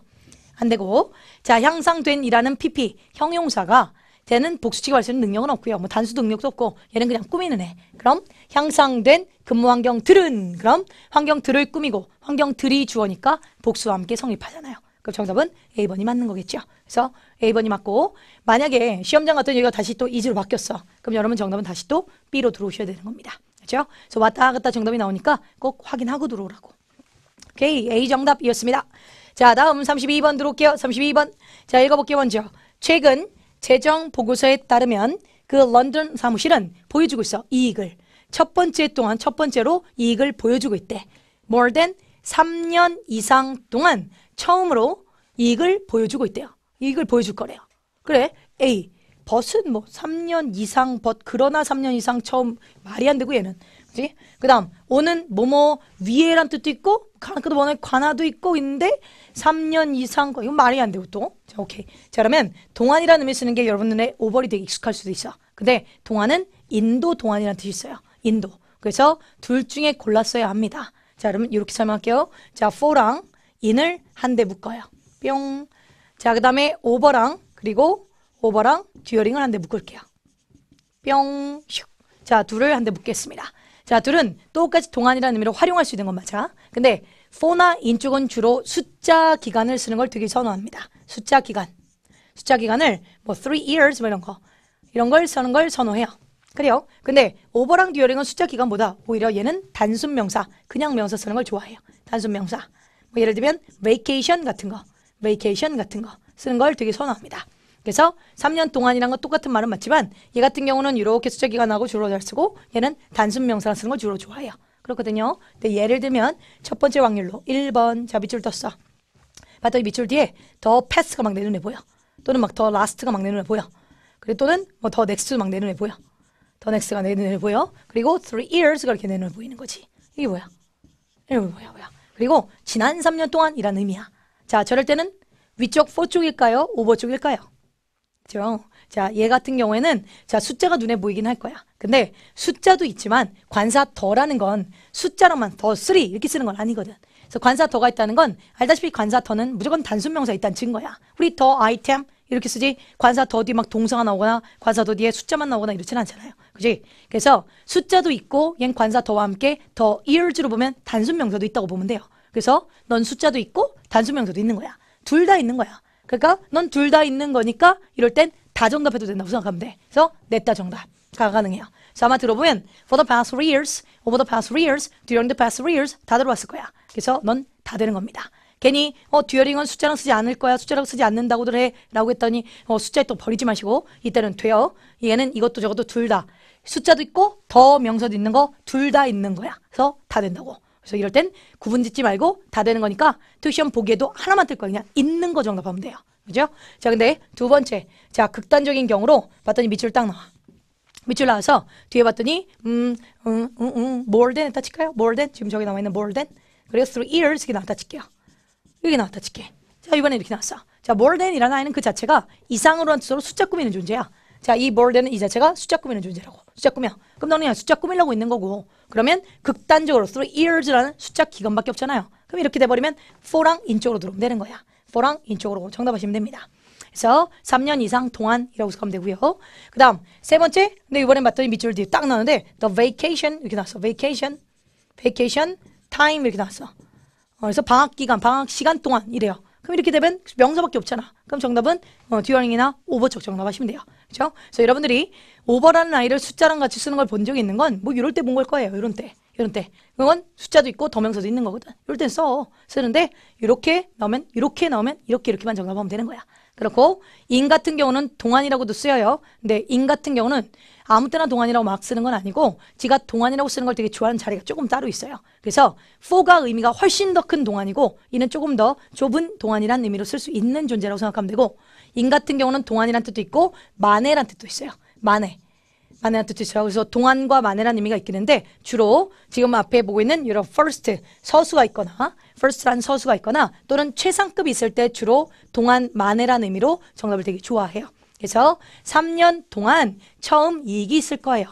안 되고. 자, 향상된이라는 PP, 형용사가 되는 복수치기 할수 있는 능력은 없고요. 뭐 단수 능력도 없고 얘는 그냥 꾸미는 애. 그럼 향상된 근무 환경들은 그럼 환경들을 꾸미고 환경들이 주어니까 복수와 함께 성립하잖아요. 그 정답은 A번이 맞는 거겠죠. 그래서 A번이 맞고 만약에 시험장 같은 얘기가 다시 또 이지로 바뀌었어. 그럼 여러분 정답은 다시 또 B로 들어오셔야 되는 겁니다. 그렇죠? 그래서 왔다 갔다 정답이 나오니까 꼭 확인하고 들어오라고. 오케이, A 정답이었습니다. 자, 다음 32번 들어올게요. 32번. 자, 읽어볼게요, 먼저. 최근 재정 보고서에 따르면 그 런던 사무실은 보여주고 있어, 이익을. 첫 번째 동안 첫 번째로 이익을 보여주고 있대. more than 3년 이상 동안 처음으로 이익을 보여주고 있대요. 이익을 보여줄 거래요. 그래 A 벗은 뭐 3년 이상 벗 그러나 3년 이상 처음 말이 안 되고 얘는 그지? 그다음 오는 뭐뭐 위에란 뜻도 있고 그도 원에 관하도 있고 있는데 3년 이상 거 이건 말이 안 되고 또 자, 오케이 자 그러면 동안이라는 의미 쓰는 게 여러분 눈에 오버리 되게 익숙할 수도 있어. 근데 동안은 인도 동안이라는 뜻이 있어요. 인도 그래서 둘 중에 골랐어야 합니다. 자 그러면 이렇게 설명할게요. 자 f 랑 인을 한 대 묶어요. 뿅. 자, 그 다음에 오버랑 그리고 오버랑 듀어링을 한 대 묶을게요. 뿅. 슉. 자, 둘을 한 대 묶겠습니다. 자, 둘은 똑같이 동안이라는 의미로 활용할 수 있는 것 맞아. 근데 4나 인 쪽은 주로 숫자 기간을 쓰는 걸 되게 선호합니다. 숫자 기간. 숫자 기간을 뭐 3 years 뭐 이런 거 이런 걸 쓰는 걸 선호해요. 그래요. 근데 오버랑 듀어링은 숫자 기간보다 오히려 얘는 단순 명사, 그냥 명사 쓰는 걸 좋아해요. 단순 명사. 뭐 예를 들면 vacation 같은 거, vacation 같은 거 쓰는 걸 되게 선호합니다. 그래서 3년 동안이란 건 똑같은 말은 맞지만 얘 같은 경우는 이렇게 수제기가 나고 주로 잘 쓰고 얘는 단순 명사를 쓰는 걸 주로 좋아해요. 그렇거든요. 근데 예를 들면 첫 번째 확률로 1번 자 밑줄 떴어. 봤더니 밑줄 뒤에 더 패스가 막 내 눈에 보여. 또는 막 더 라스트가 막 내 눈에 보여. 그리고 또는 뭐 더 넥스트 막내 눈에 보여. 더 넥스트가 내 눈에 보여. 그리고 three years가 이렇게 내 눈에 보이는 거지. 이게 뭐야? 이게 뭐야 뭐야. 그리고 지난 3년 동안이란 의미야. 자, 저럴 때는 위쪽 4 쪽일까요? 오버 쪽일까요? 그죠? 자, 얘 같은 경우에는 자, 숫자가 눈에 보이긴 할 거야. 근데 숫자도 있지만 관사 더라는 건 숫자로만 더 3 이렇게 쓰는 건 아니거든. 그래서 관사 더가 있다는 건 알다시피 관사 더는 무조건 단순 명사 일단 증거야. 우리 더 아이템 이렇게 쓰지 관사 더디막 동사가 나오거나 관사 더디에 숫자만 나오거나 이렇진 않잖아요. 그지? 그래서 숫자도 있고 얜 관사 더와 함께 더이 a r 로 보면 단순 명사도 있다고 보면 돼요. 그래서 넌 숫자도 있고 단순 명사도 있는 거야. 둘 다 있는 거야. 그러니까 넌 둘 다 있는 거니까 이럴 땐 다 정답해도 된다고 생각하면 돼. 그래서 냈다 정답. 가 가능해요. 자, 아마 들어보면 for the past three years, over the past three years, during the past three years 다 들어왔을 거야. 그래서 넌 다 되는 겁니다. 괜히 어듀어링은 숫자랑 쓰지 않을 거야. 숫자랑 쓰지 않는다고들 해. 라고 했더니 어 숫자에 또 버리지 마시고 이때는 돼요. 얘는 이것도 저것도 둘 다. 숫자도 있고 더 명사도 있는 거 둘 다 있는 거야. 그래서 다 된다고. 그래서 이럴 땐 구분 짓지 말고 다 되는 거니까 투시험 보기에도 하나만 뜰 거야. 그냥 있는 거 정답하면 돼요. 그죠? 자, 근데 두 번째. 자, 극단적인 경우로 봤더니 밑줄 딱 나와. 밑줄 나와서 뒤에 봤더니 음, 음, 음, 음, 뭘 o r 했다 칠까요? 뭘 o 지금 저기 나와 있는 뭘 o 그리고 through ears 이게 나왔다 칠게요. 여기 나왔다 칠게. 자, 이번에 이렇게 나왔어. 자, 몰 o 이라는 아이는 그 자체가 이상으로한 뜻으로 숫자 꾸미는 존재야. 자, 이몰 o 은이 자체가 숫자 꾸미는 존재라고. 숫자 꾸며. 그럼 너는 그냥 숫자 꾸밀라고 있는 거고. 그러면 극단적으로 through years라는 숫자 기간밖에 없잖아요. 그럼 이렇게 돼버리면 for랑 인쪽으로 들어오면 되는 거야. for랑 인쪽으로 정답하시면 됩니다. 그래서 3년 이상 동안이라고 생각하면 되고요. 그 다음 세 번째 근데 이번엔 봤더니 밑줄 뒤에 딱 나오는데 the vacation 이렇게 나왔어. vacation, vacation, time 이렇게 나왔어. 어, 그래서 방학 기간, 방학 시간 동안 이래요. 그럼 이렇게 되면 명사밖에 없잖아. 그럼 정답은 어, 듀어링이나 오버적 정답하시면 돼요. 그렇죠? 그래서 여러분들이 오버라는 아이를 숫자랑 같이 쓰는 걸 본 적이 있는 건 뭐 이럴 때 본 걸 거예요. 이런 때. 이런 때. 그건 숫자도 있고 더명사도 있는 거거든. 이럴 땐 써. 쓰는데 이렇게 나오면 이렇게 나오면 이렇게 이렇게만 정답하면 되는 거야. 그렇고 인 같은 경우는 동안이라고도 쓰여요. 근데 인 같은 경우는 아무 때나 동안이라고 막 쓰는 건 아니고 지가 동안이라고 쓰는 걸 되게 좋아하는 자리가 조금 따로 있어요. 그래서 for가 의미가 훨씬 더 큰 동안이고 이는 조금 더 좁은 동안이란 의미로 쓸 수 있는 존재라고 생각하면 되고 인 같은 경우는 동안이란 뜻도 있고 만에란 뜻도 있어요. 만에. 만해란 뜻이죠. 그래서 동안과 만해란 의미가 있긴한데 주로 지금 앞에 보고 있는 이런 first 서수가 있거나 first란 서수가 있거나 또는 최상급이 있을 때 주로 동안 만해란 의미로 정답을 되게 좋아해요. 그래서 3년 동안 처음 이익이 있을 거예요.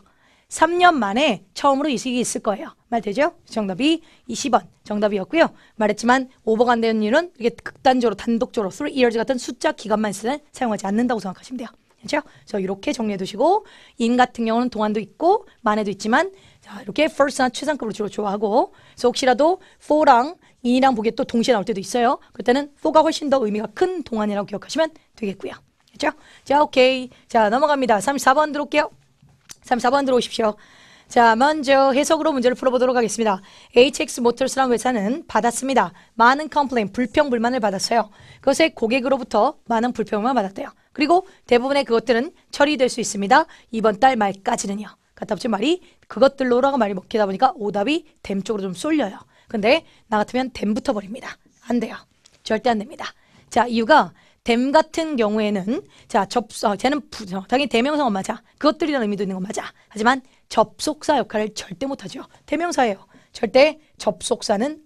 3년 만에 처음으로 이익이 있을 거예요. 말 되죠? 정답이 20번 정답이었고요. 말했지만 오버가 안 되는 이유는 이게 극단적으로 단독적으로 t h r o u years 같은 숫자 기간만 쓰는 사용하지 않는다고 생각하시면 돼요. 그죠? 그래서 이렇게 정리해 두시고 인 같은 경우는 동안도 있고 만에도 있지만 자, 이렇게 first나 최상급으로 주로 좋아하고 그래서 혹시라도 for랑 인이랑 보기에 또 동시에 나올 때도 있어요. 그때는 for가 훨씬 더 의미가 큰 동안이라고 기억하시면 되겠고요. 그죠? 자, 오케이. 자, 넘어갑니다. 34번 들어올게요. 34번 들어오십시오. 자, 먼저 해석으로 문제를 풀어보도록 하겠습니다. HX 모터스라는 회사는 받았습니다. 많은 컴플레인, 불평, 불만을 받았어요. 그것의 고객으로부터 많은 불평만 받았대요. 그리고 대부분의 그것들은 처리될 수 있습니다. 이번 달 말까지는요. 갖다 붙인 말이 그것들로라고 말이 먹히다 보니까 오답이 댐 쪽으로 좀 쏠려요. 근데 나 같으면 댐부터버립니다안 돼요. 절대 안 됩니다. 자 이유가 댐 같은 경우에는 자 접속 어, 쟤는 부, 어, 당연히 대명사가 맞아. 그것들이라는 의미도 있는 건 맞아. 하지만 접속사 역할을 절대 못하죠. 대명사예요. 절대 접속사는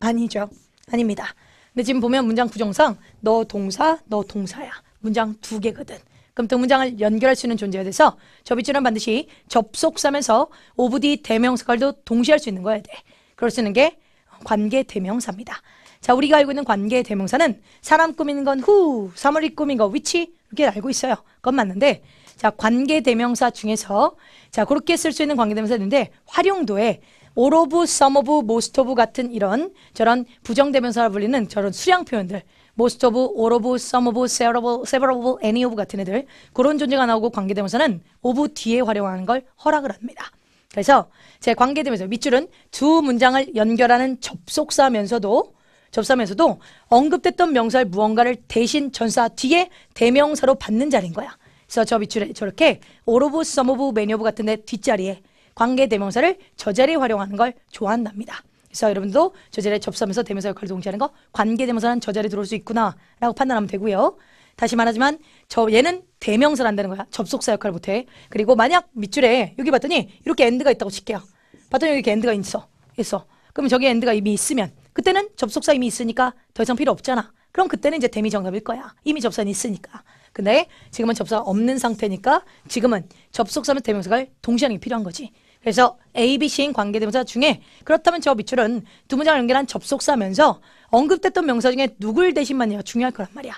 아니죠. 아닙니다. 근데 지금 보면 문장 구정상 너 동사 너 동사야. 문장 두 개거든. 그럼 두 문장을 연결할 수 있는 존재가 돼서 접이줄은 반드시 접속사면서 오브디 대명사깔도 동시에 할 수 있는 거야 돼. 그럴 수 있는 게 관계 대명사입니다. 자, 우리가 알고 있는 관계 대명사는 사람 꾸미는 건 후, 사물이 꾸민 거 위치 이렇게 알고 있어요. 그건 맞는데 자, 관계 대명사 중에서 자, 그렇게 쓸 수 있는 관계 대명사 있는데 활용도에 all of, some of, most of 같은 이런 저런 부정대명사라 불리는 저런 수량 표현들 most of, all of, some of, several, several of, any of 같은 애들 그런 존재가 나오고 관계대명사는 of 뒤에 활용하는 걸 허락을 합니다. 그래서 제 관계대명사 밑줄은 두 문장을 연결하는 접속사면서도 접사면서도 언급됐던 명사의 무언가를 대신 전사 뒤에 대명사로 받는 자리인 거야. 그래서 저 밑줄에 저렇게 all of, some of, many of 같은 데 뒷자리에 관계대명사를 저자리에 활용하는 걸 좋아한답니다. 그래서 여러분도 저 자리에 접수하면서 대명사 역할을 동시하는 거 관계 대명사는 저 자리에 들어올 수 있구나라고 판단하면 되고요. 다시 말하지만 저 얘는 대명사를 한다는 거야. 접속사 역할을 못해. 그리고 만약 밑줄에 여기 봤더니 이렇게 엔드가 있다고 칠게요. 봤더니 여기 엔드가 있어. 있어. 그럼 저기 엔드가 이미 있으면 그때는 접속사 이미 있으니까 더 이상 필요 없잖아. 그럼 그때는 이제 대미 정답일 거야. 이미 접사는 있으니까. 근데 지금은 접사 없는 상태니까 지금은 접속사면 대명사가 동시에 하는 게 필요한 거지. 그래서 A, B, C인 관계대명사 중에 그렇다면 저 밑줄은 두 문장 연결한 접속사면서 언급됐던 명사 중에 누굴 대신 받느냐 중요할 거란 말이야.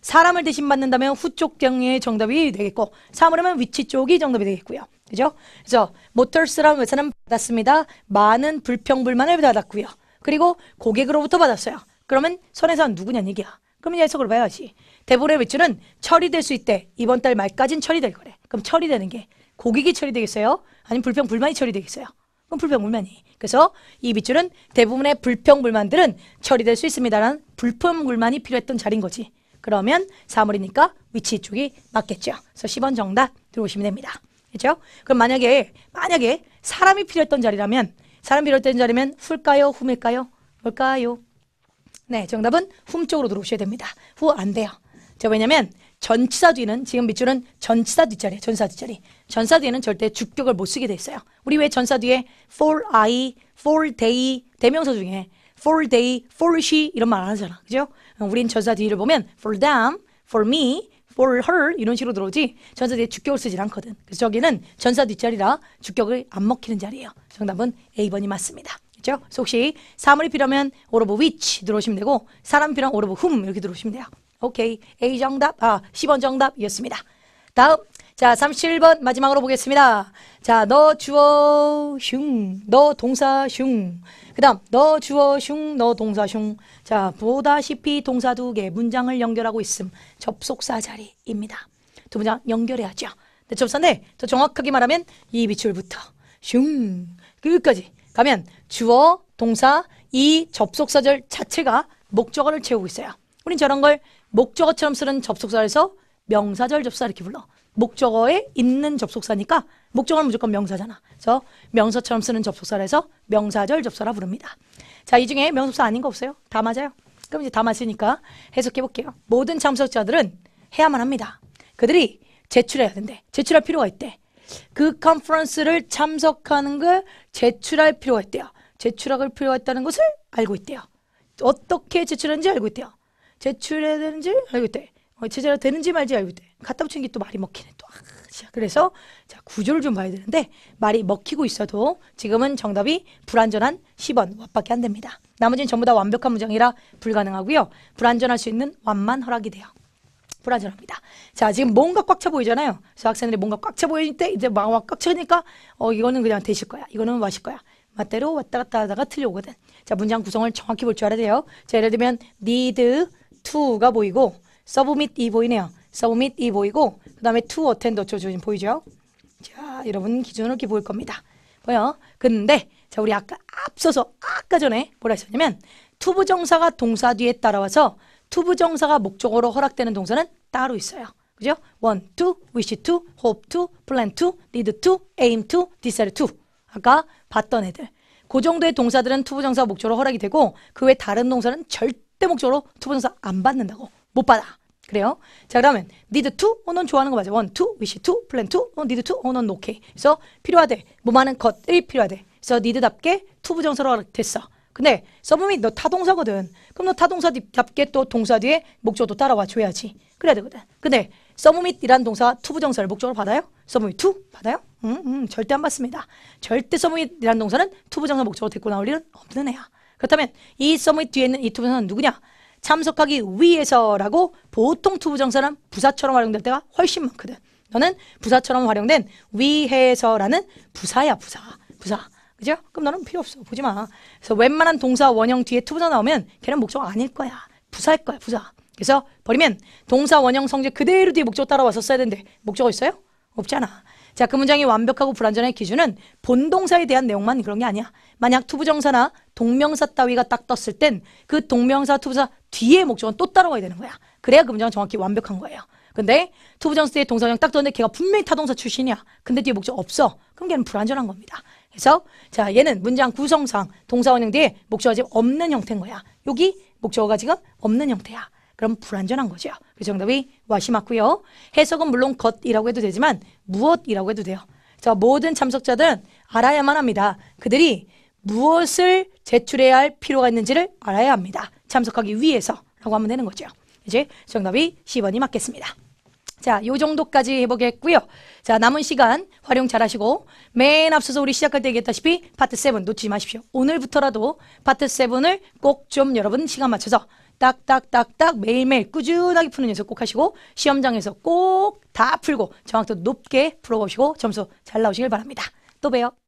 사람을 대신 받는다면 후쪽 경의 정답이 되겠고 사물하면 위치 쪽이 정답이 되겠고요. 그죠? 그래서 모털스라는 회사는 받았습니다. 많은 불평불만을 받았고요. 그리고 고객으로부터 받았어요. 그러면 선에서는 누구냐는 얘기야. 그럼 이제 해석을 봐야지. 대본의 외출은 처리될 수 있대. 이번 달 말까진 처리될 거래. 그럼 처리되는 게 고객이 처리되겠어요? 아니면 불평 불만이 처리되겠어요? 그럼 불평 불만이. 그래서 이 밑줄은 대부분의 불평 불만들은 처리될 수 있습니다라는 불평 불만이 필요했던 자리인 거지. 그러면 사물이니까 위치 쪽이 맞겠죠. 그래서 10번 정답 들어오시면 됩니다. 그죠 그럼 만약에 만약에 사람이 필요했던 자리라면 사람 필요했던 자리면 훌까요? 후일까요 뭘까요? 네, 정답은 훔 쪽으로 들어오셔야 됩니다. 후 안 돼요. 저 왜냐면 전치사 뒤는 지금 밑줄은 전치사 뒷자리에요 전치사 뒷자리. 전사 뒤에는 절대 주격을 못 쓰게 돼 있어요. 우리 왜 전사 뒤에 for I, for day 대명사 중에 for day, for she 이런 말 안 하잖아. 그죠? 우린 전사 뒤를 보면 for them, for me, for her 이런 식으로 들어오지 전사 뒤에 주격을 쓰진 않거든. 그래서 저기는 전사 뒷자리라 주격을 안 먹히는 자리예요. 정답은 A번이 맞습니다. 그죠? 그래서 혹시 사물이 필요하면 or of which 들어오시면 되고 사람 필요하면 or of whom 이렇게 들어오시면 돼요. 오케이. A 정답, 아 10번 정답이었습니다. 다음 자, 37번 마지막으로 보겠습니다. 자, 너 주어 흉, 너 동사 흉. 그 다음, 너 주어 흉, 너 동사 흉. 자, 보다시피 동사 두 개 문장을 연결하고 있음. 접속사 자리입니다. 두 문장 연결해야죠. 네, 접사인데 네. 더 정확하게 말하면 이비출부터흉 끝까지 가면 주어, 동사, 이 접속사절 자체가 목적어를 채우고 있어요. 우린 저런 걸 목적어처럼 쓰는 접속사에서 명사절 접사 이렇게 불러. 목적어에 있는 접속사니까 목적어는 무조건 명사잖아. 그래서 명사처럼 쓰는 접속사를 해서 명사절 접사라 부릅니다. 자, 이 중에 명사 아닌 거 없어요? 다 맞아요. 그럼 이제 다 맞으니까 해석해 볼게요. 모든 참석자들은 해야만 합니다. 그들이 제출해야 된대. 제출할 필요가 있대. 그 컨퍼런스를 참석하는 걸 제출할 필요가 있대요. 제출할 필요가 있다는 것을 알고 있대요. 어떻게 제출하는지 알고 있대요. 제출해야 되는지 알고 있대. 어, 제출해야 되는지 말지 알고 있대. 갖다 붙이는 게또 말이 먹히네 또. 아, 자, 그래서 자, 구조를 좀 봐야 되는데 말이 먹히고 있어도 지금은 정답이 불완전한 10원 왓밖에 안 됩니다. 나머지는 전부 다 완벽한 문장이라 불가능하고요. 불완전할 수 있는 완만 허락이 돼요. 불완전합니다. 자, 지금 뭔가 꽉 차 보이잖아요. 그래서 학생들이 뭔가 꽉 차 보일 때 이제 막꽉 차니까 어 이거는 그냥 되실 거야. 이거는 마실 거야. 맞대로 왔다 갔다 하다가 틀려오거든. 자, 문장 구성을 정확히 볼 줄 알아야 돼요. 자, 예를 들면 need to가 보이고 서브 밑이 e 보이네요. submit이 보이고 그 다음에 to attend 어쩌 보이죠? 자, 여러분 기준으로 이렇게 보일 겁니다. 보여? 근데 자 우리 아까 앞서서 아까 전에 뭐라 했었냐면 투 부정사가 동사 뒤에 따라와서 투 부정사가 목적으로 허락되는 동사는 따로 있어요. 그죠? want to, wish to, hope to, plan to, need to, aim to, desire to 아까 봤던 애들 그 정도의 동사들은 투 부정사 목적으로 허락이 되고 그 외 다른 동사는 절대 목적으로 투 부정사 안 받는다고 못 받아. 그래요? 자, 그러면 need to, 어, 넌 좋아하는 거 맞아. want to, wish to, plan to, 어, need to, 어, 넌 오케이. 그래서 필요하대. 뭐 많은 것들이 필요하대. 그래서 need답게 to 부정사로 됐어. 근데 서브밋 너 타동사거든. 그럼 너 타동사답게 또 동사 뒤에 목적도 따라와 줘야지. 그래야 되거든. 근데 서브밋이란 동사 to 부정사를 목적으로 받아요? 서브밋 to 받아요? 음, 음, 절대 안 받습니다. 절대 서브밋이란 동사는 to 부정사 목적으로 데리고 나올 일은 없는 애야. 그렇다면 이 서브밋 뒤에 있는 이 to 부정사는 누구냐? 참석하기 위해서라고 보통 투부정사는 부사처럼 활용될 때가 훨씬 많거든. 너는 부사처럼 활용된 위해서라는 부사야 부사. 부사. 그죠? 그럼 너는 필요 없어. 보지 마. 그래서 웬만한 동사 원형 뒤에 투부사 나오면 걔는 목적 아닐 거야. 부사일 거야 부사. 그래서 버리면 동사 원형 성제 그대로 뒤에 목적 따라왔었어야 되는데 목적어 있어요? 없잖아. 자, 그 문장이 완벽하고 불완전의 기준은 본동사에 대한 내용만 그런 게 아니야. 만약 투부정사나 동명사 따위가 딱 떴을 땐 그 동명사, 투부사 뒤에 목적은 또 따라와야 되는 거야. 그래야 금전은 정확히 완벽한 거예요. 근데 투부정스의 동사형 딱 떴는데 걔가 분명히 타동사 출신이야. 근데 뒤에 목적 없어. 그럼 걔는 불완전한 겁니다. 그래서 자 얘는 문장 구성상 동사원형 뒤에 목적어가 지금 없는 형태인 거야. 여기 목적어가 지금 없는 형태야. 그럼 불완전한 거죠. 그 정답이 와시 맞고요. 해석은 물론 것이라고 해도 되지만 무엇이라고 해도 돼요. 자 모든 참석자들은 알아야만 합니다. 그들이 무엇을 제출해야 할 필요가 있는지를 알아야 합니다. 참석하기 위해서라고 하면 되는 거죠. 이제 정답이 10번이 맞겠습니다. 자, 요 정도까지 해보겠고요. 자, 남은 시간 활용 잘하시고 맨 앞서서 우리 시작할 때 얘기했다시피 파트 7 놓치지 마십시오. 오늘부터라도 파트 7을 꼭 좀 여러분 시간 맞춰서 딱딱딱딱 매일매일 꾸준하게 푸는 연습 꼭 하시고 시험장에서 꼭 다 풀고 정확도 높게 풀어보시고 점수 잘 나오시길 바랍니다. 또 봬요.